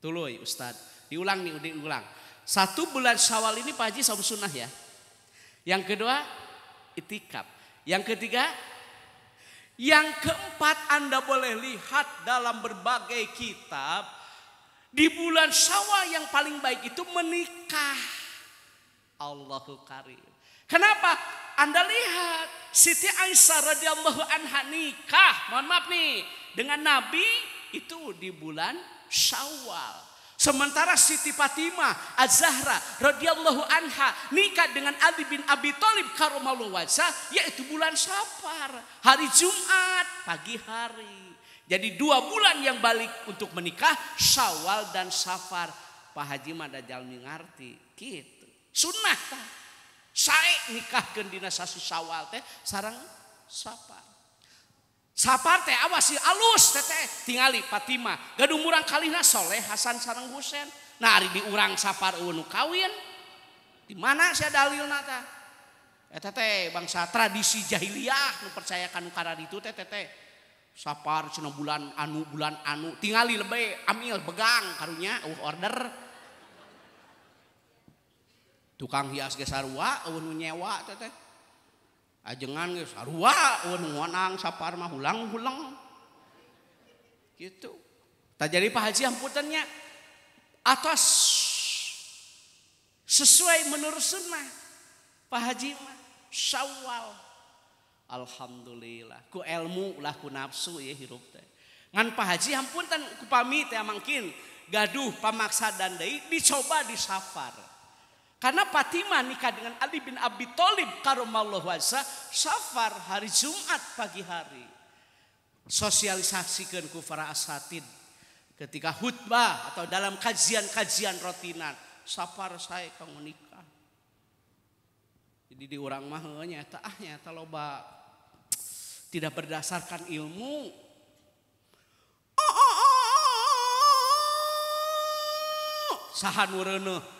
Tuloy Ustad, Diulang nih, diulang. Satu bulan syawal ini Pak Haji saum sunnah ya. Yang kedua, itikaf. Yang ketiga, yang keempat Anda boleh lihat dalam berbagai kitab. Di bulan syawal yang paling baik itu menikah. Allahu karim. Kenapa? Anda lihat Siti Aisyah radhiyallahu anha nikah, mohon maaf nih, dengan Nabi itu di bulan Syawal. Sementara Siti Fatimah Az-Zahra radhiyallahu anha nikah dengan Ali bin Abi Thalib karomalu wajah yaitu bulan Safar, hari Jumat pagi hari. Jadi dua bulan yang balik untuk menikah Syawal dan Safar. Pak Haji Madajal ngarti gitu. Sunnah ta. Sae nikahkeun dina sasi Syawal teh sarang Safar. awas alus tinggali Fatimah gadungrang kali naleh Hasan sarang Huein na di urang sapar kawin di mana saya dalil eh, bangsa tradisi jahiliyah mau percayakan karena itu tete saparna bulan anu bulan anu tinggali lebih amil begang karnya uh order tukang hias gesarwa nyewa tete ajengan geus sarua eun wanang sapar mah hulang-hulang gitu tak jadi Pak Haji amputannya atas sesuai menurut sunnah Pak Haji mah syawal Alhamdulillah ku ilmu lah ku nafsu ya hirup teh ngan Pak Haji ampunten ku pamit ya mangkin gaduh pamaksa dan deui dicoba disafar karena Fatimah nikah dengan Ali bin Abi Thalib karumallahu wasa safar hari Jumat pagi hari. Sosialisasikan para asatid ketika khutbah atau dalam kajian-kajian rutinan Safar saya kamu nikah. Jadi di orang mah nyata ah nyata loba tidak berdasarkan ilmu. Sahan ureunuh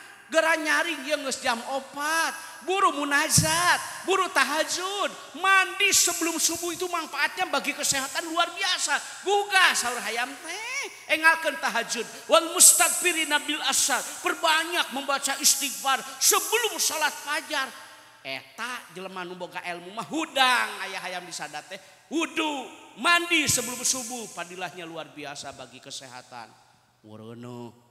Gerah nyari yang nges jam opat. Buru munajat, buru tahajud. Mandi sebelum subuh itu manfaatnya bagi kesehatan luar biasa. Guga sahur hayam teh. Engalkan tahajud. Wal mustaqbirina nabil asar. Perbanyak membaca istighfar sebelum sholat fajar. Eta jelema nu boga ilmu mah hudang ayah hayam disadat teh. Wudu, mandi sebelum subuh. Padilahnya luar biasa bagi kesehatan. Wurunuh.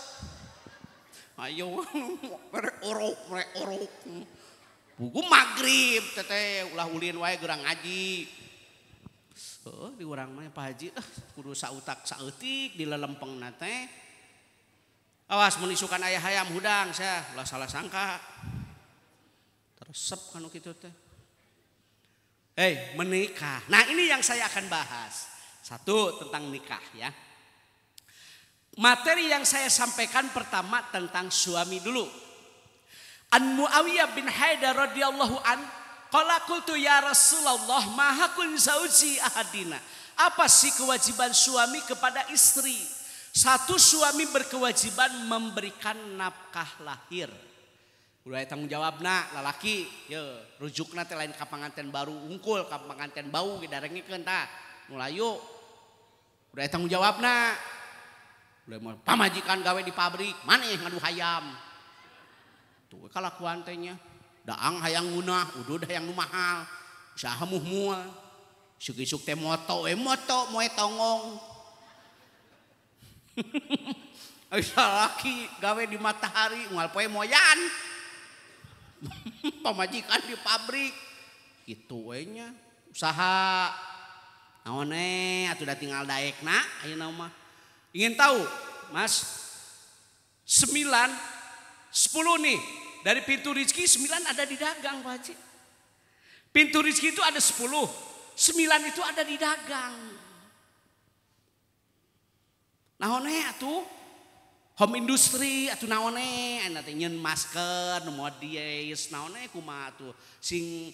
ayo merek orok merek buku maghrib teteh ulah ulin wae gerang ngaji oh di urang mah ya, Pak Haji eh, kudu sautak sautik di lelempeng nate awas menisukan ayah ayam hudang saya ulah salah sangka teresep kan kitu teh Eh, menikah. Nah, ini yang saya akan bahas. Satu tentang nikah ya. Materi yang saya sampaikan pertama tentang suami dulu. An Muawiyah bin Haidar radhiyallahu an qala qultu ya Rasulullah hakun zauji ahadina. Apa sih kewajiban suami kepada istri? Satu suami berkewajiban memberikan nafkah lahir. Udah tanggung jawab nak lalaki ya rujuk nanti lain ka panganten baru unggul ka panganten bau gedarengikeun mulai yuk. Udah tanggung jawab nak pamajikan gawei di pabrik mana hayamang hayang udah yang mahal usaha sugi eh, gawe di mataharialpo moyan pemajikan di pabrik itunya eh, usaha eh, na udah tinggal daymah Ingin tahu, Mas? Sembilan, sepuluh nih. Dari pintu rizki sembilan ada di dagang, Pak Haji. Pintu rizki itu ada sepuluh. Sembilan itu ada di dagang. Nah, one atau home industry atau naone nanti nyen masker nu modeus naone kuma tuh, sing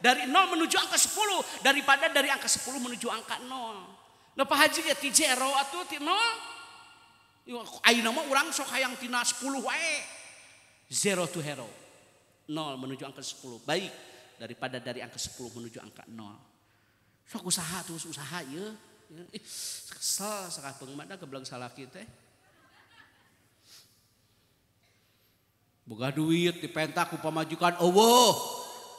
Dari 0 menuju angka 10. Daripada dari angka 10 menuju angka 0. Nah Pak Haji ya ti jero atuh ti 0. Ayo nama orang sok hayang tina 10 wae. Zero to hero. 0 menuju angka 10. Baik daripada dari angka 10 menuju angka 0. Sok usaha tuh usaha ya. Ih, kesel pengumat dah kebelang salah kita. Buka duit dipentak ku pamajukan Oh, wow.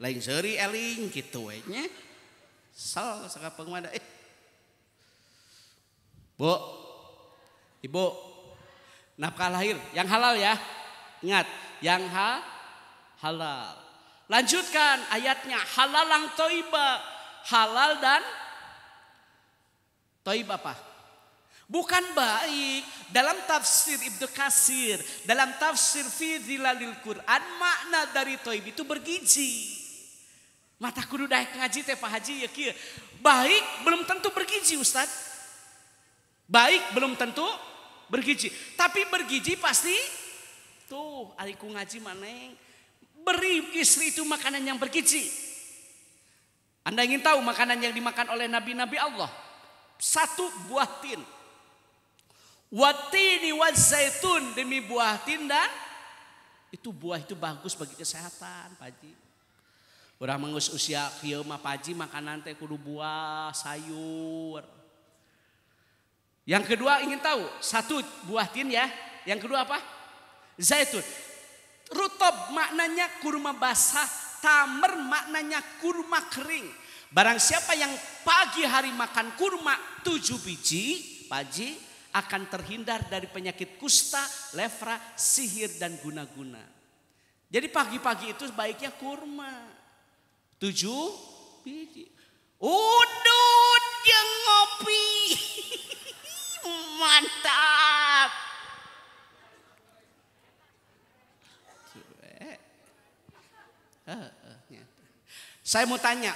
lain seri eling gitu wehnya sal saka ada eh bu ibu nafkah lahir yang halal ya ingat yang ha halal lanjutkan ayatnya halalang toiba halal dan toiba apa Bukan baik. Dalam tafsir Ibnu Kasir, dalam tafsir Fidhilalil Quran, makna dari toib itu bergizi. Mata kudu daek ngaji teh Pak Haji ya kia. Ya. Baik belum tentu bergizi Ustaz. Baik belum tentu bergizi. Tapi bergizi pasti tuh aliku ngaji maneng. Beri istri itu makanan yang bergizi. Anda ingin tahu makanan yang dimakan oleh nabi-nabi Allah? Satu buah tin. Watini wa zaitun demi buah tin dan itu buah itu bagus bagi kesehatan, Pak Haji. Udah mengus usia kia mah paji makanan teh kudu buah, sayur. Yang kedua ingin tahu, satu buah tin ya. Yang kedua apa? Zaitun. Rutob maknanya kurma basah, tamer maknanya kurma kering. Barang siapa yang pagi hari makan kurma tujuh biji, paji akan terhindar dari penyakit kusta, lepra, sihir dan guna-guna. Jadi pagi-pagi itu sebaiknya kurma. Tujuh biji. Udut yang ngopi. Mantap. Saya mau tanya,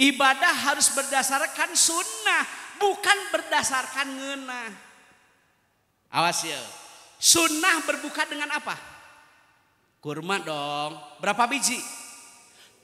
ibadah harus berdasarkan sunnah, bukan berdasarkan ngena. Awas ya, sunnah berbuka dengan apa? Kurma dong. Berapa biji?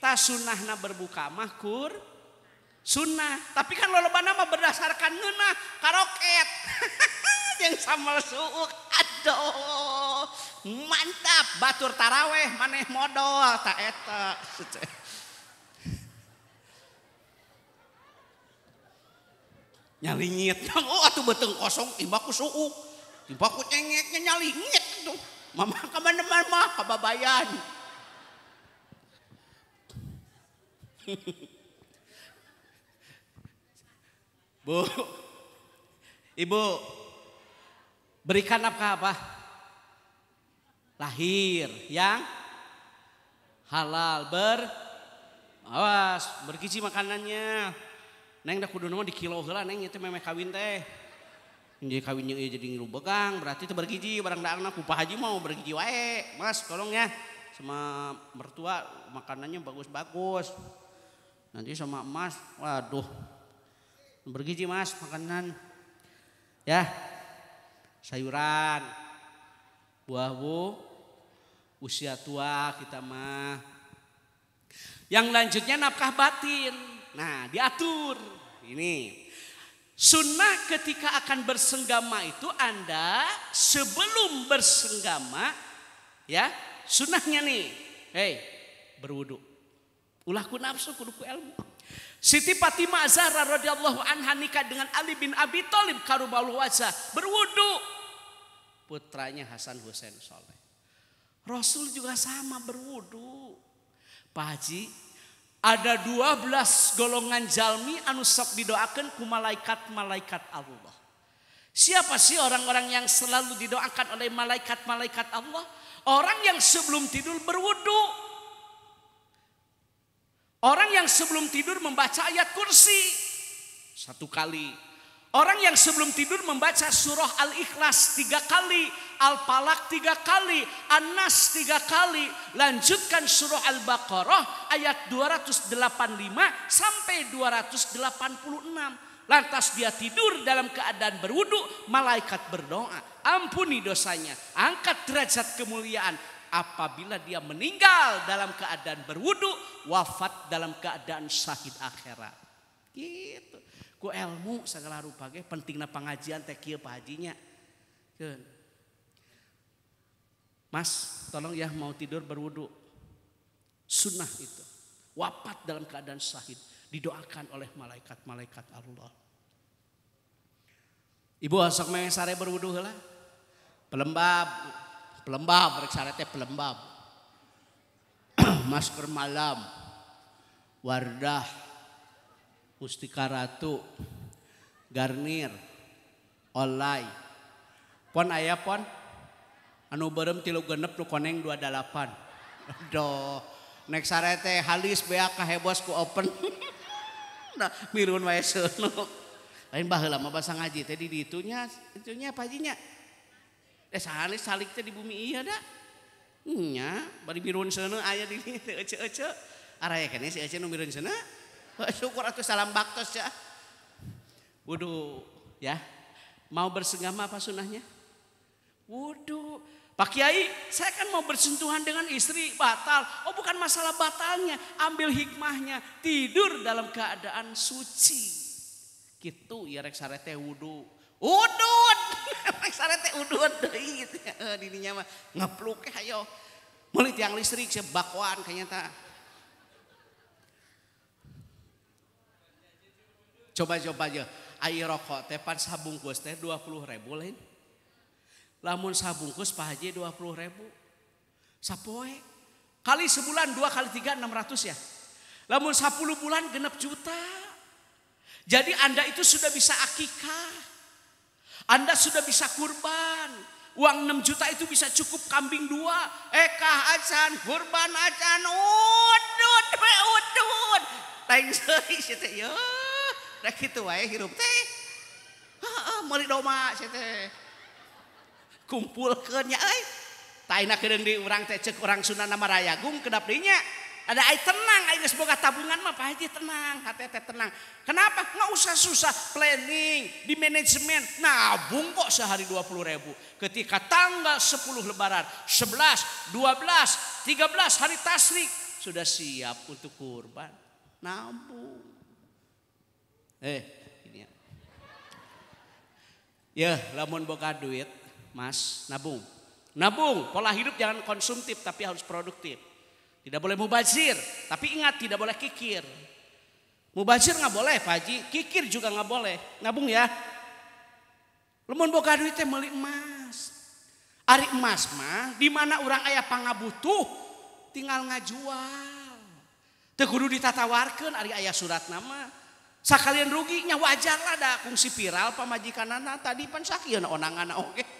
sunnah na berbuka mahkur sunnah tapi kan lo nama berdasarkannah karaket yang suuh mantap batur taraweh maneh modoheta nyaitong su nyagit Ma Bu, ibu, berikan nafkah apa? Lahir yang halal ber awas bergizi makanannya. Neng dah kudu nama di kilo heula neng itu memang kawin teh. Jadi kawinnya jadi ngilubegang berarti itu bergizi barang daang nak haji mau bergizi wae. Mas tolong ya sama mertua makanannya bagus-bagus. Nanti sama emas, waduh. Bergizi mas, makanan. Ya, sayuran, buah bu, usia tua kita mah. Yang lanjutnya nafkah batin. Nah, diatur. Ini. Sunnah ketika akan bersenggama itu Anda sebelum bersenggama ya sunnahnya nih. Hei, berwudu. Ulahku nafsu ku ilmu. Siti Fatimah Zahra radhiyallahu anha nikah dengan Ali bin Abi Thalib karubal wajah berwudu putranya Hasan Husain Saleh. Rasul juga sama berwudu. Pak Haji, ada 12 golongan jalmi anu sok didoakan ku malaikat-malaikat Allah. Siapa sih orang-orang yang selalu didoakan oleh malaikat-malaikat Allah? Orang yang sebelum tidur berwudu. Orang yang sebelum tidur membaca ayat kursi satu kali. Orang yang sebelum tidur membaca surah Al-Ikhlas tiga kali, al palak tiga kali, An-Nas tiga kali. Lanjutkan surah Al-Baqarah ayat 285 sampai 286. Lantas dia tidur dalam keadaan berwudu, malaikat berdoa. Ampuni dosanya, angkat derajat kemuliaan, apabila dia meninggal dalam keadaan berwudu, wafat dalam keadaan sakit akhirat. Gitu. Ku ilmu segala rupa ge pentingna pengajian teh kieu pahajinya. Mas, tolong ya mau tidur berwudu. Sunnah itu. Wafat dalam keadaan sakit didoakan oleh malaikat-malaikat Allah. Ibu asok mengesare berwudu heula. Pelembab pelembab reksa teh pelembab masker malam wardah pustika ratu garnir olay pon ayah pon anu berem tilu genep lu koneng dua dalapan do nek sarete halis bea kahebos ku open nah mirun wae seunuk lain baheula mah basa ngaji tadi di ditunya itunya pajinya eh sehari salik di bumi iya dak nya bari di sana ayah di sini teh ece ece araya kene si ece numiruan sana syukur atau salam baktos ya wudhu ya mau bersenggama apa sunahnya wudhu Pak Kiai, saya kan mau bersentuhan dengan istri, batal. Oh bukan masalah batalnya, ambil hikmahnya. Tidur dalam keadaan suci. Gitu ya rek sarete wudhu. Wudhu teh udut deui gitu. Heuh di dinya mah ngepluk ke hayo. Meuli tiang listrik sia bakwan kayaknya ta. Coba-coba aja air rokok teh pan sabungkus teh 20 ribu lain. Lamun sabungkus Pak Haji 20 ribu. Sapoe. Kali sebulan dua kali tiga enam ratus ya. Lamun 10 bulan genep juta. Jadi Anda itu sudah bisa akikah. Anda sudah bisa kurban. Uang 6 juta itu bisa cukup kambing dua. Eka acan, kurban acan, udut, udut. Lain seuri situ, ya. Nah gitu wae hirup teh. Mari doma situ. Iya, iya. Kumpulkannya, eh. Tak enak di orang teh cek orang sunan nama gung kedap dinya. Ada air tenang, air semoga tabungan mah Pak Haji tenang, hati hati tenang. Kenapa? Nggak usah susah planning di manajemen. Nabung kok sehari 20 ribu. Ketika tanggal 10 lebaran, 11, 12, 13 hari tasrik. Sudah siap untuk kurban. Nabung. Eh, ini ya. Ya, lamun boga duit, mas, nabung. Nabung, pola hidup jangan konsumtif tapi harus produktif. Tidak boleh mubazir, tapi ingat tidak boleh kikir. Mubazir nggak boleh, Pak Haji. Kikir juga nggak boleh. Nabung ya. lemon boga duitnya beli emas. Ari emas mah di mana orang ayah pangabutuh tinggal ngajual. di tata ditatawarkeun ari ayah surat nama. Sakalian ruginya wajar lah ada kungsi viral anak tadi pan onang anak oke. Okay.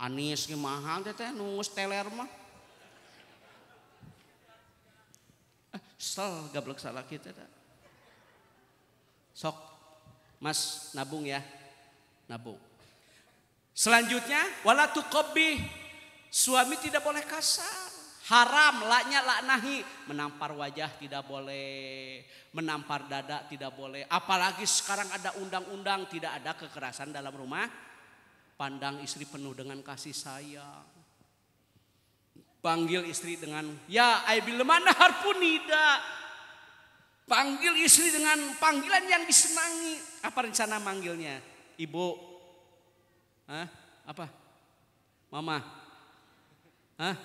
Anies ki mahal teh nungus teler mah. Eh, sel gablek salah kita teh. Sok Mas nabung ya. Nabung. Selanjutnya wala kobi, Suami tidak boleh kasar. Haram laknya laknahi menampar wajah tidak boleh, menampar dada tidak boleh. Apalagi sekarang ada undang-undang tidak ada kekerasan dalam rumah Pandang istri penuh dengan kasih sayang. Panggil istri dengan, ya aibil mana harpunida. Panggil istri dengan panggilan yang disenangi. Apa rencana manggilnya? Ibu. Hah? Apa? Mama. Hah?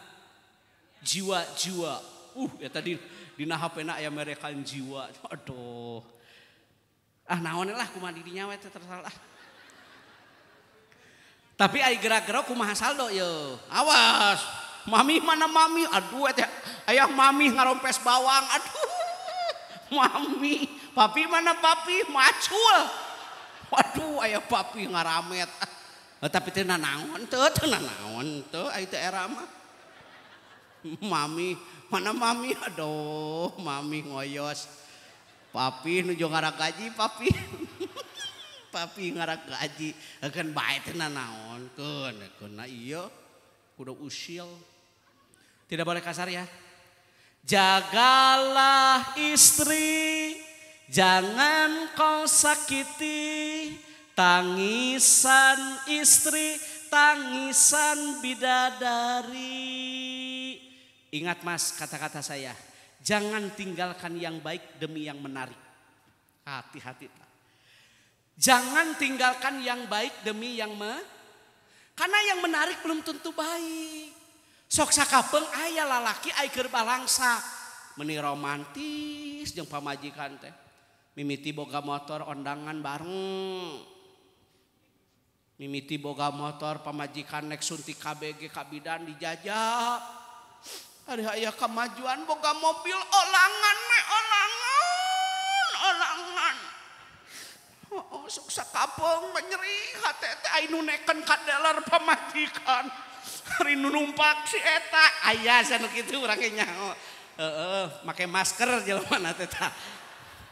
Jiwa-jiwa. Uh, ya tadi Nahapena hapena ya yang jiwa. Aduh. Ah naon lah kumaha di tersalah. tapi aygara-garaku ma sal lo yo awas mami mana mami aduh ayaah mami ngaron pe bawang aduh mami papi mana Papi ma Waduh ayaah papi nga ramet eh, tapi ten na mami mana mami aduh mami ngoyos Papi nujo ngarah gaji Papi papi ngarak gaji akan baik tena naon kena kuna iyo kudu usil tidak boleh kasar ya jagalah istri jangan kau sakiti tangisan istri tangisan bidadari ingat mas kata-kata saya jangan tinggalkan yang baik demi yang menarik hati-hati Jangan tinggalkan yang baik demi yang me. Karena yang menarik belum tentu baik. Sok sakapeng ayah lalaki aiker balangsa. Meni romantis yang pamajikan teh. Mimiti boga motor ondangan bareng. Mimiti boga motor pamajikan nek suntik KBG kabidan dijajak. Hari ayah kemajuan boga mobil olangan me olangan olangan. Oh, oh suksa kampung menyeri hati itu ainu neken kadalar pemajikan Rindu numpak si eta ayah sana gitu oh, nyaho. Heeh, eh, make masker jalan hati tah.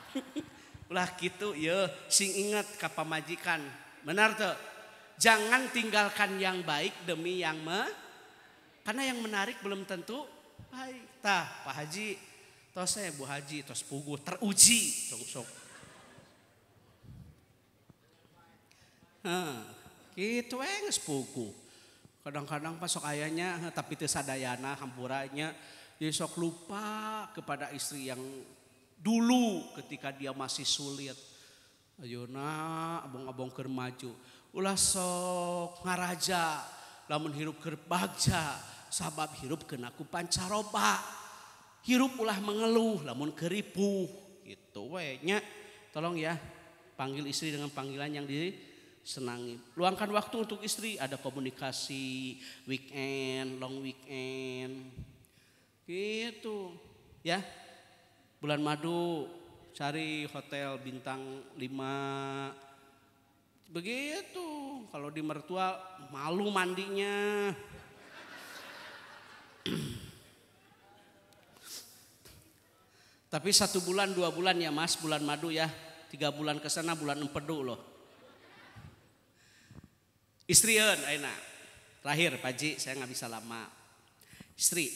Ulah gitu ya sing ingat ke pemajikan Benar tuh. Jangan tinggalkan yang baik demi yang me karena yang menarik belum tentu baik. Tah, Pak Haji, tos saya Bu Haji, tos pugu teruji. Sok sok gitu yang sepuku kadang-kadang pas sok ayahnya tapi itu sadayana hampurannya. jadi sok lupa kepada istri yang dulu ketika dia masih sulit Ayo abong-abong keur maju ulah sok ngaraja lamun hirup kerbagja, bagja sabab hirup kena ku pancaroba hirup ulah mengeluh lamun keripu. gitu wehnya. tolong ya panggil istri dengan panggilan yang diri senangi. Luangkan waktu untuk istri, ada komunikasi, weekend, long weekend. Gitu. Ya. Bulan madu cari hotel bintang 5. Begitu. Kalau di mertua malu mandinya. Tapi satu bulan, dua bulan ya mas, bulan madu ya. Tiga bulan ke sana, bulan empedu loh. Istri ayna, terakhir, terakhir paji saya nggak bisa lama istri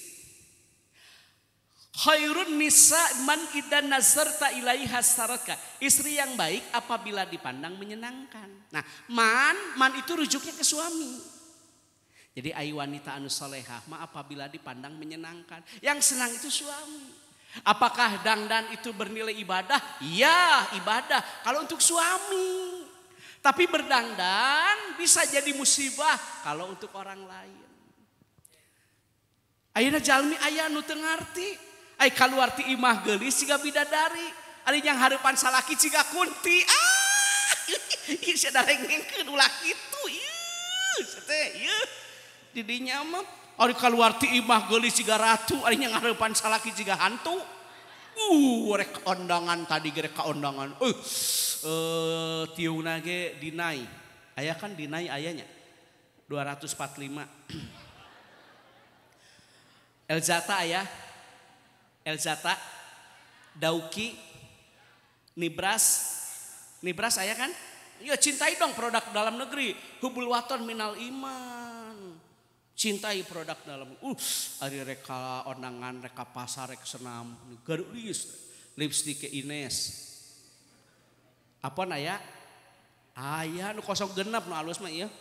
khairun nisa man idan nazarta ilaiha saraka istri yang baik apabila dipandang menyenangkan nah man man itu rujuknya ke suami jadi ayu wanita anu solehah ma apabila dipandang menyenangkan yang senang itu suami apakah dangdan itu bernilai ibadah Iya, ibadah kalau untuk suami tapi berdanggang bisa jadi musibah kalau untuk orang lainjal aya nungerti kalti imah gelis siga bidadari yang haripan salakititi imahtu yangpan salaki ah, jika hantu Uh, rek ondangan tadi gerek ka ondangan. Uh, eh, uh eh, tiung nage dinai. Ayah kan dinai ayahnya. 245. Elzata ayah. Elzata. Dauki. Nibras. Nibras ayah kan? Ya cintai dong produk dalam negeri. Hubul waton minal iman. punya cintai produk dalam uh hari reka onangan reka pasarek senam gar lips Ines apa anak ya Ayah anu kosong genaplusiya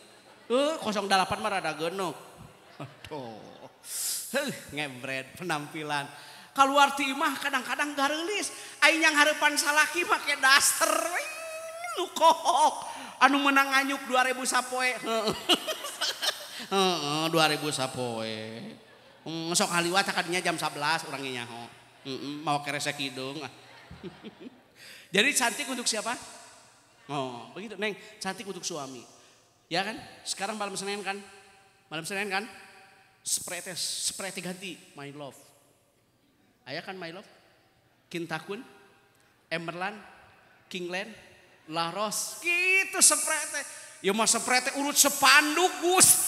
kosongpanrada Genokngebre penampilan kalau timah kadang-kadang garis yang hapan salaki pakai dasar nu kokok anu menang anynyuk 2000 sappoeha Heeh, 2000 sapoe. Mm, sok haliwat kadinya jam 11 orangnya nyaho. mau keresek hidung. Jadi cantik untuk siapa? Oh, begitu Neng, cantik untuk suami. Ya kan? Sekarang malam Senin kan? Malam Senin kan? Spray tes, spray ganti, my love. Ayah kan my love? Kintakun, Emerlan, Kingland, Laros, gitu spray teh. Ya mau spray urut sepanduk, gusti.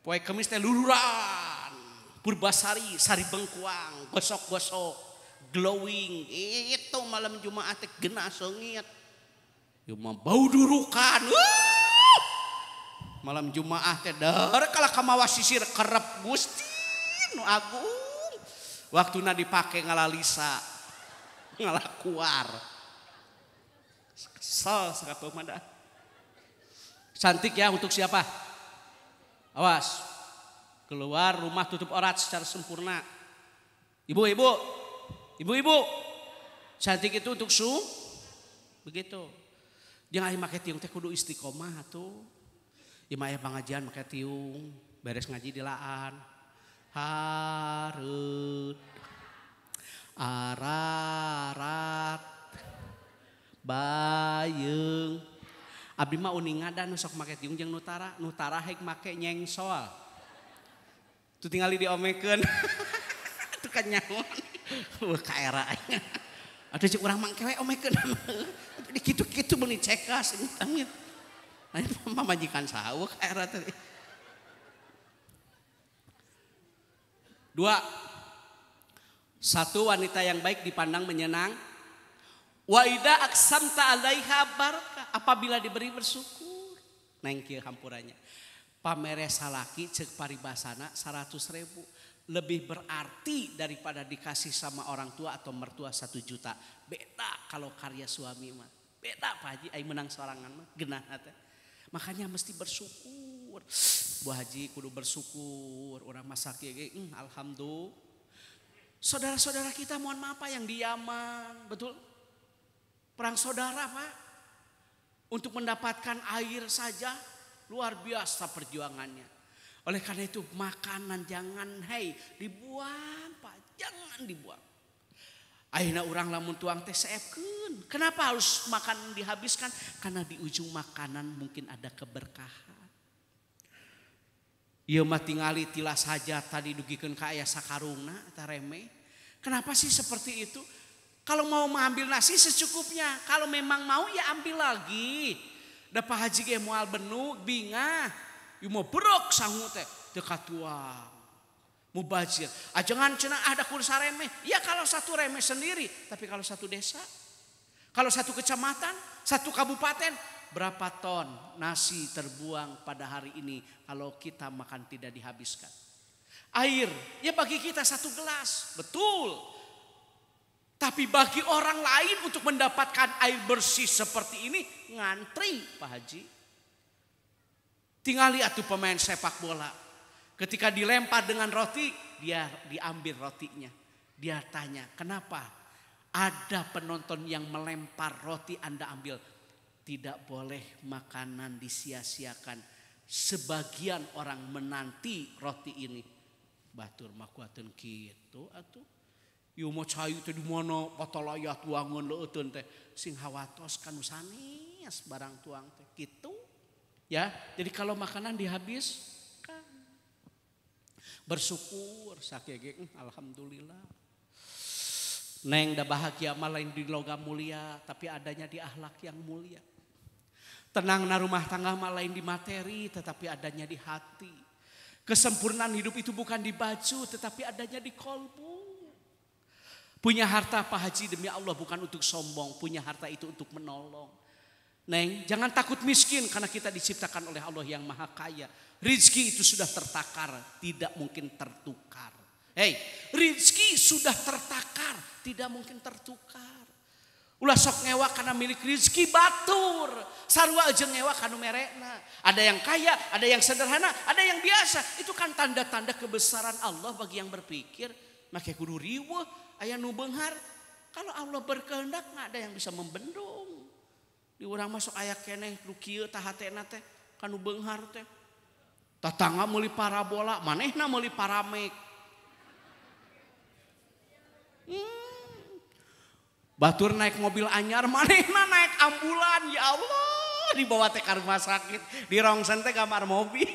Poe kemis teh luluran. Purbasari, sari bengkuang, gosok-gosok, glowing. Itu malam Jumat teh genah sengit. Cuma ya bau durukan. Malam Jumat teh dar kalau kamawa sisir kerep Gusti nu agung. Waktuna dipake ngalalisa. Ngalakuar. Kesel sekatuh mana, Cantik ya untuk siapa? Awas, keluar rumah tutup orat secara sempurna. Ibu-ibu, ibu-ibu, cantik itu untuk su, begitu. Dia pakai tiung teh kudu istiqomah tuh. Ima ya, ayah ya pengajian pakai tiung, beres ngaji di dilaan. Harut, ararat, bayung Abdi mah uning ngada nu sok make tiung jeung nutara, nutara hek make nyeng soal. Tu di diomekeun. Tuh kan nyaon. Wah kaera Ada cik urang mangkewe omekeun. di kitu beuni cekas amit-amit. Mama majikan sawu kaera tadi. Dua, satu wanita yang baik dipandang menyenang. Wa ida aksamta alaiha bar apabila diberi bersyukur. Neng kieu hampurannya. Pamere salaki cek paribasana seratus ribu. Lebih berarti daripada dikasih sama orang tua atau mertua satu juta. Beda kalau karya suami mah. Beda Pak Haji, ayo menang sorangan mah. Genah hati. Makanya mesti bersyukur. Bu Haji kudu bersyukur. Orang masak ya, hmm, alhamdulillah. Saudara-saudara kita mohon maaf Pak yang di Yaman, betul? Perang saudara Pak. Untuk mendapatkan air saja luar biasa perjuangannya. Oleh karena itu makanan jangan hei dibuang pak, jangan dibuang. Akhirnya orang lamun tuang teh seepkeun. Kenapa harus makan dihabiskan? Karena di ujung makanan mungkin ada keberkahan. Ya mati ngali tilas saja tadi dugikan ke ayah sakarungna eta Kenapa sih seperti itu? Kalau mau mengambil nasi secukupnya. Kalau memang mau ya ambil lagi. Dapat haji ke mual benuk, bingah. Ieu mau berok sanggup teh teu katuang. Mubazir. Ah jangan cina ada ah, kursa remeh. Ya kalau satu remeh sendiri, tapi kalau satu desa, kalau satu kecamatan, satu kabupaten, berapa ton nasi terbuang pada hari ini kalau kita makan tidak dihabiskan. Air, ya bagi kita satu gelas, betul. Tapi bagi orang lain untuk mendapatkan air bersih seperti ini ngantri Pak Haji. Tinggal atuh pemain sepak bola. Ketika dilempar dengan roti, dia diambil rotinya. Dia tanya, kenapa ada penonton yang melempar roti Anda ambil? Tidak boleh makanan disia-siakan. Sebagian orang menanti roti ini. Batur makuatun gitu atuh. Ieu mau cayu teh di mana patalaya tuangan leuteun teh sing hawatos kan sanes barang tuang teh gitu. Ya, jadi kalau makanan dihabis kan bersyukur sakit alhamdulillah. Neng dah bahagia malah di logam mulia, tapi adanya di ahlak yang mulia. Tenang na rumah tangga malah di materi tetapi adanya di hati. Kesempurnaan hidup itu bukan di baju tetapi adanya di kolbu. Punya harta Pak Haji demi Allah bukan untuk sombong. Punya harta itu untuk menolong. Neng, jangan takut miskin karena kita diciptakan oleh Allah yang maha kaya. Rizki itu sudah tertakar, tidak mungkin tertukar. Hei, rizki sudah tertakar, tidak mungkin tertukar. Ulah sok ngewa karena milik rizki batur. Sarwa aja ngewa karena merekna. Ada yang kaya, ada yang sederhana, ada yang biasa. Itu kan tanda-tanda kebesaran Allah bagi yang berpikir. Maka kudu riwa, nube kalau Allah berkehendak nggak ada yang bisa membendung di orang masuk aya keehy ta parabola man hmm. batur naik mobil anyar manehna naik alan ya Allah dibawa karena rumah sakit dirong santa kamar mobilnyabret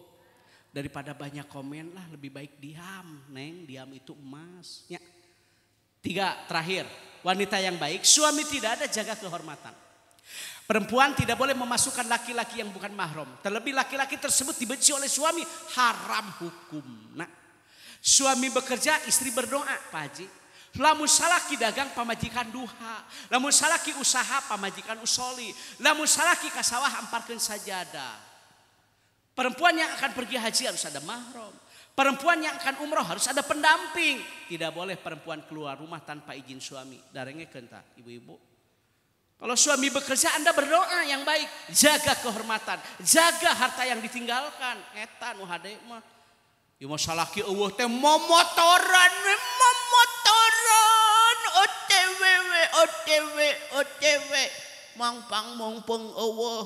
Daripada banyak komen lah lebih baik diam. Neng diam itu emas. Ya. Tiga terakhir. Wanita yang baik. Suami tidak ada jaga kehormatan. Perempuan tidak boleh memasukkan laki-laki yang bukan mahram. Terlebih laki-laki tersebut dibenci oleh suami. Haram hukum. Nah, suami bekerja, istri berdoa. Pak Haji, Lamun salaki dagang pamajikan duha. Lamun salaki usaha pamajikan usoli. Lamun salaki kasawah amparkan sajadah. Perempuan yang akan pergi haji harus ada mahram. Perempuan yang akan umroh harus ada pendamping. Tidak boleh perempuan keluar rumah tanpa izin suami. Darangnya kenta, ibu-ibu. Kalau suami bekerja Anda berdoa yang baik. Jaga kehormatan. Jaga harta yang ditinggalkan. Eta nu hade mah. Ieu ya, mah salaki eueuh teh momotoran, momotoran. OTW, OTW, OTW. Mangpang mongpeng allah.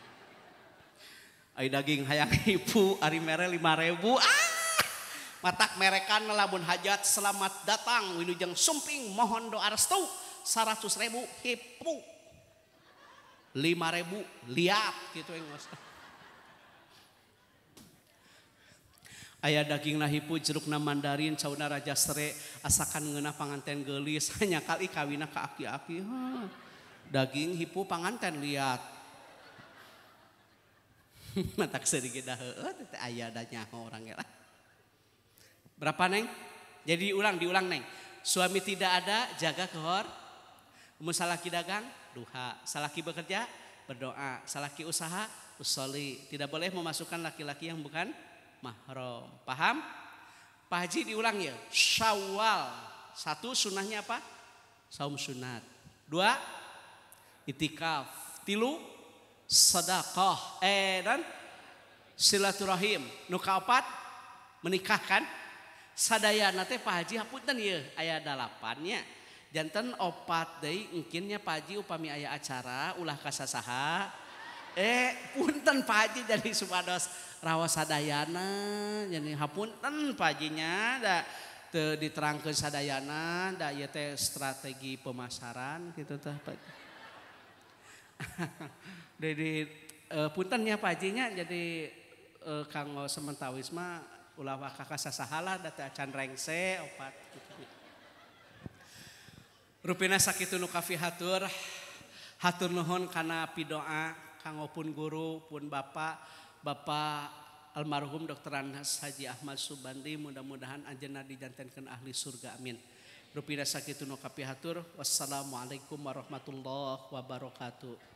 daging hayyaku Arimere 5000 mata mereka nglabun hajat Selamat datang win sumping mohon doastu 1000.000u 5000 lihat ayaah daginglahu jeruk na Mandarin sauna raja Sre asakan ngena panganten gelis hanya kali kawina kaakki- daging hipu panganten lihat Matak sedikit dah oh, ayah dan nyaho orang ya, Berapa neng? Jadi ulang, diulang neng. Suami tidak ada, jaga kehor. salaki dagang, duha. Salaki bekerja, berdoa. Salaki usaha, usoli. Tidak boleh memasukkan laki-laki yang bukan mahrom. Paham? Pak Haji diulang ya. Syawal. Satu sunahnya apa? Saum sunat. Dua, itikaf. Tilu, sedekah eh dan silaturahim nu kaopat menikahkan sadayana teh Pak Haji hapunten ieu ya? aya dalapannya janten opat deui engkinnya Pak Haji upami aya acara ulah kasasaha eh punten Pak Haji jadi supados rawas sadayana jadi hapunten Pak nya da teu diterangkeun sadayana da ieu teh strategi pemasaran gitu tah Pak Dari uh, eh, punten ya Pak jadi uh, Kang Sementawisma ulah kakak sasahala data can rengse opat gitu. Rupina sakitu nu hatur, hatur nuhun karena pidoa kanggo pun guru pun bapak bapak almarhum Dr. Anas Haji Ahmad Subandi mudah-mudahan anjeunna dijantenkeun ahli surga amin. Rupina sakitu nu hatur wassalamualaikum warahmatullahi wabarakatuh.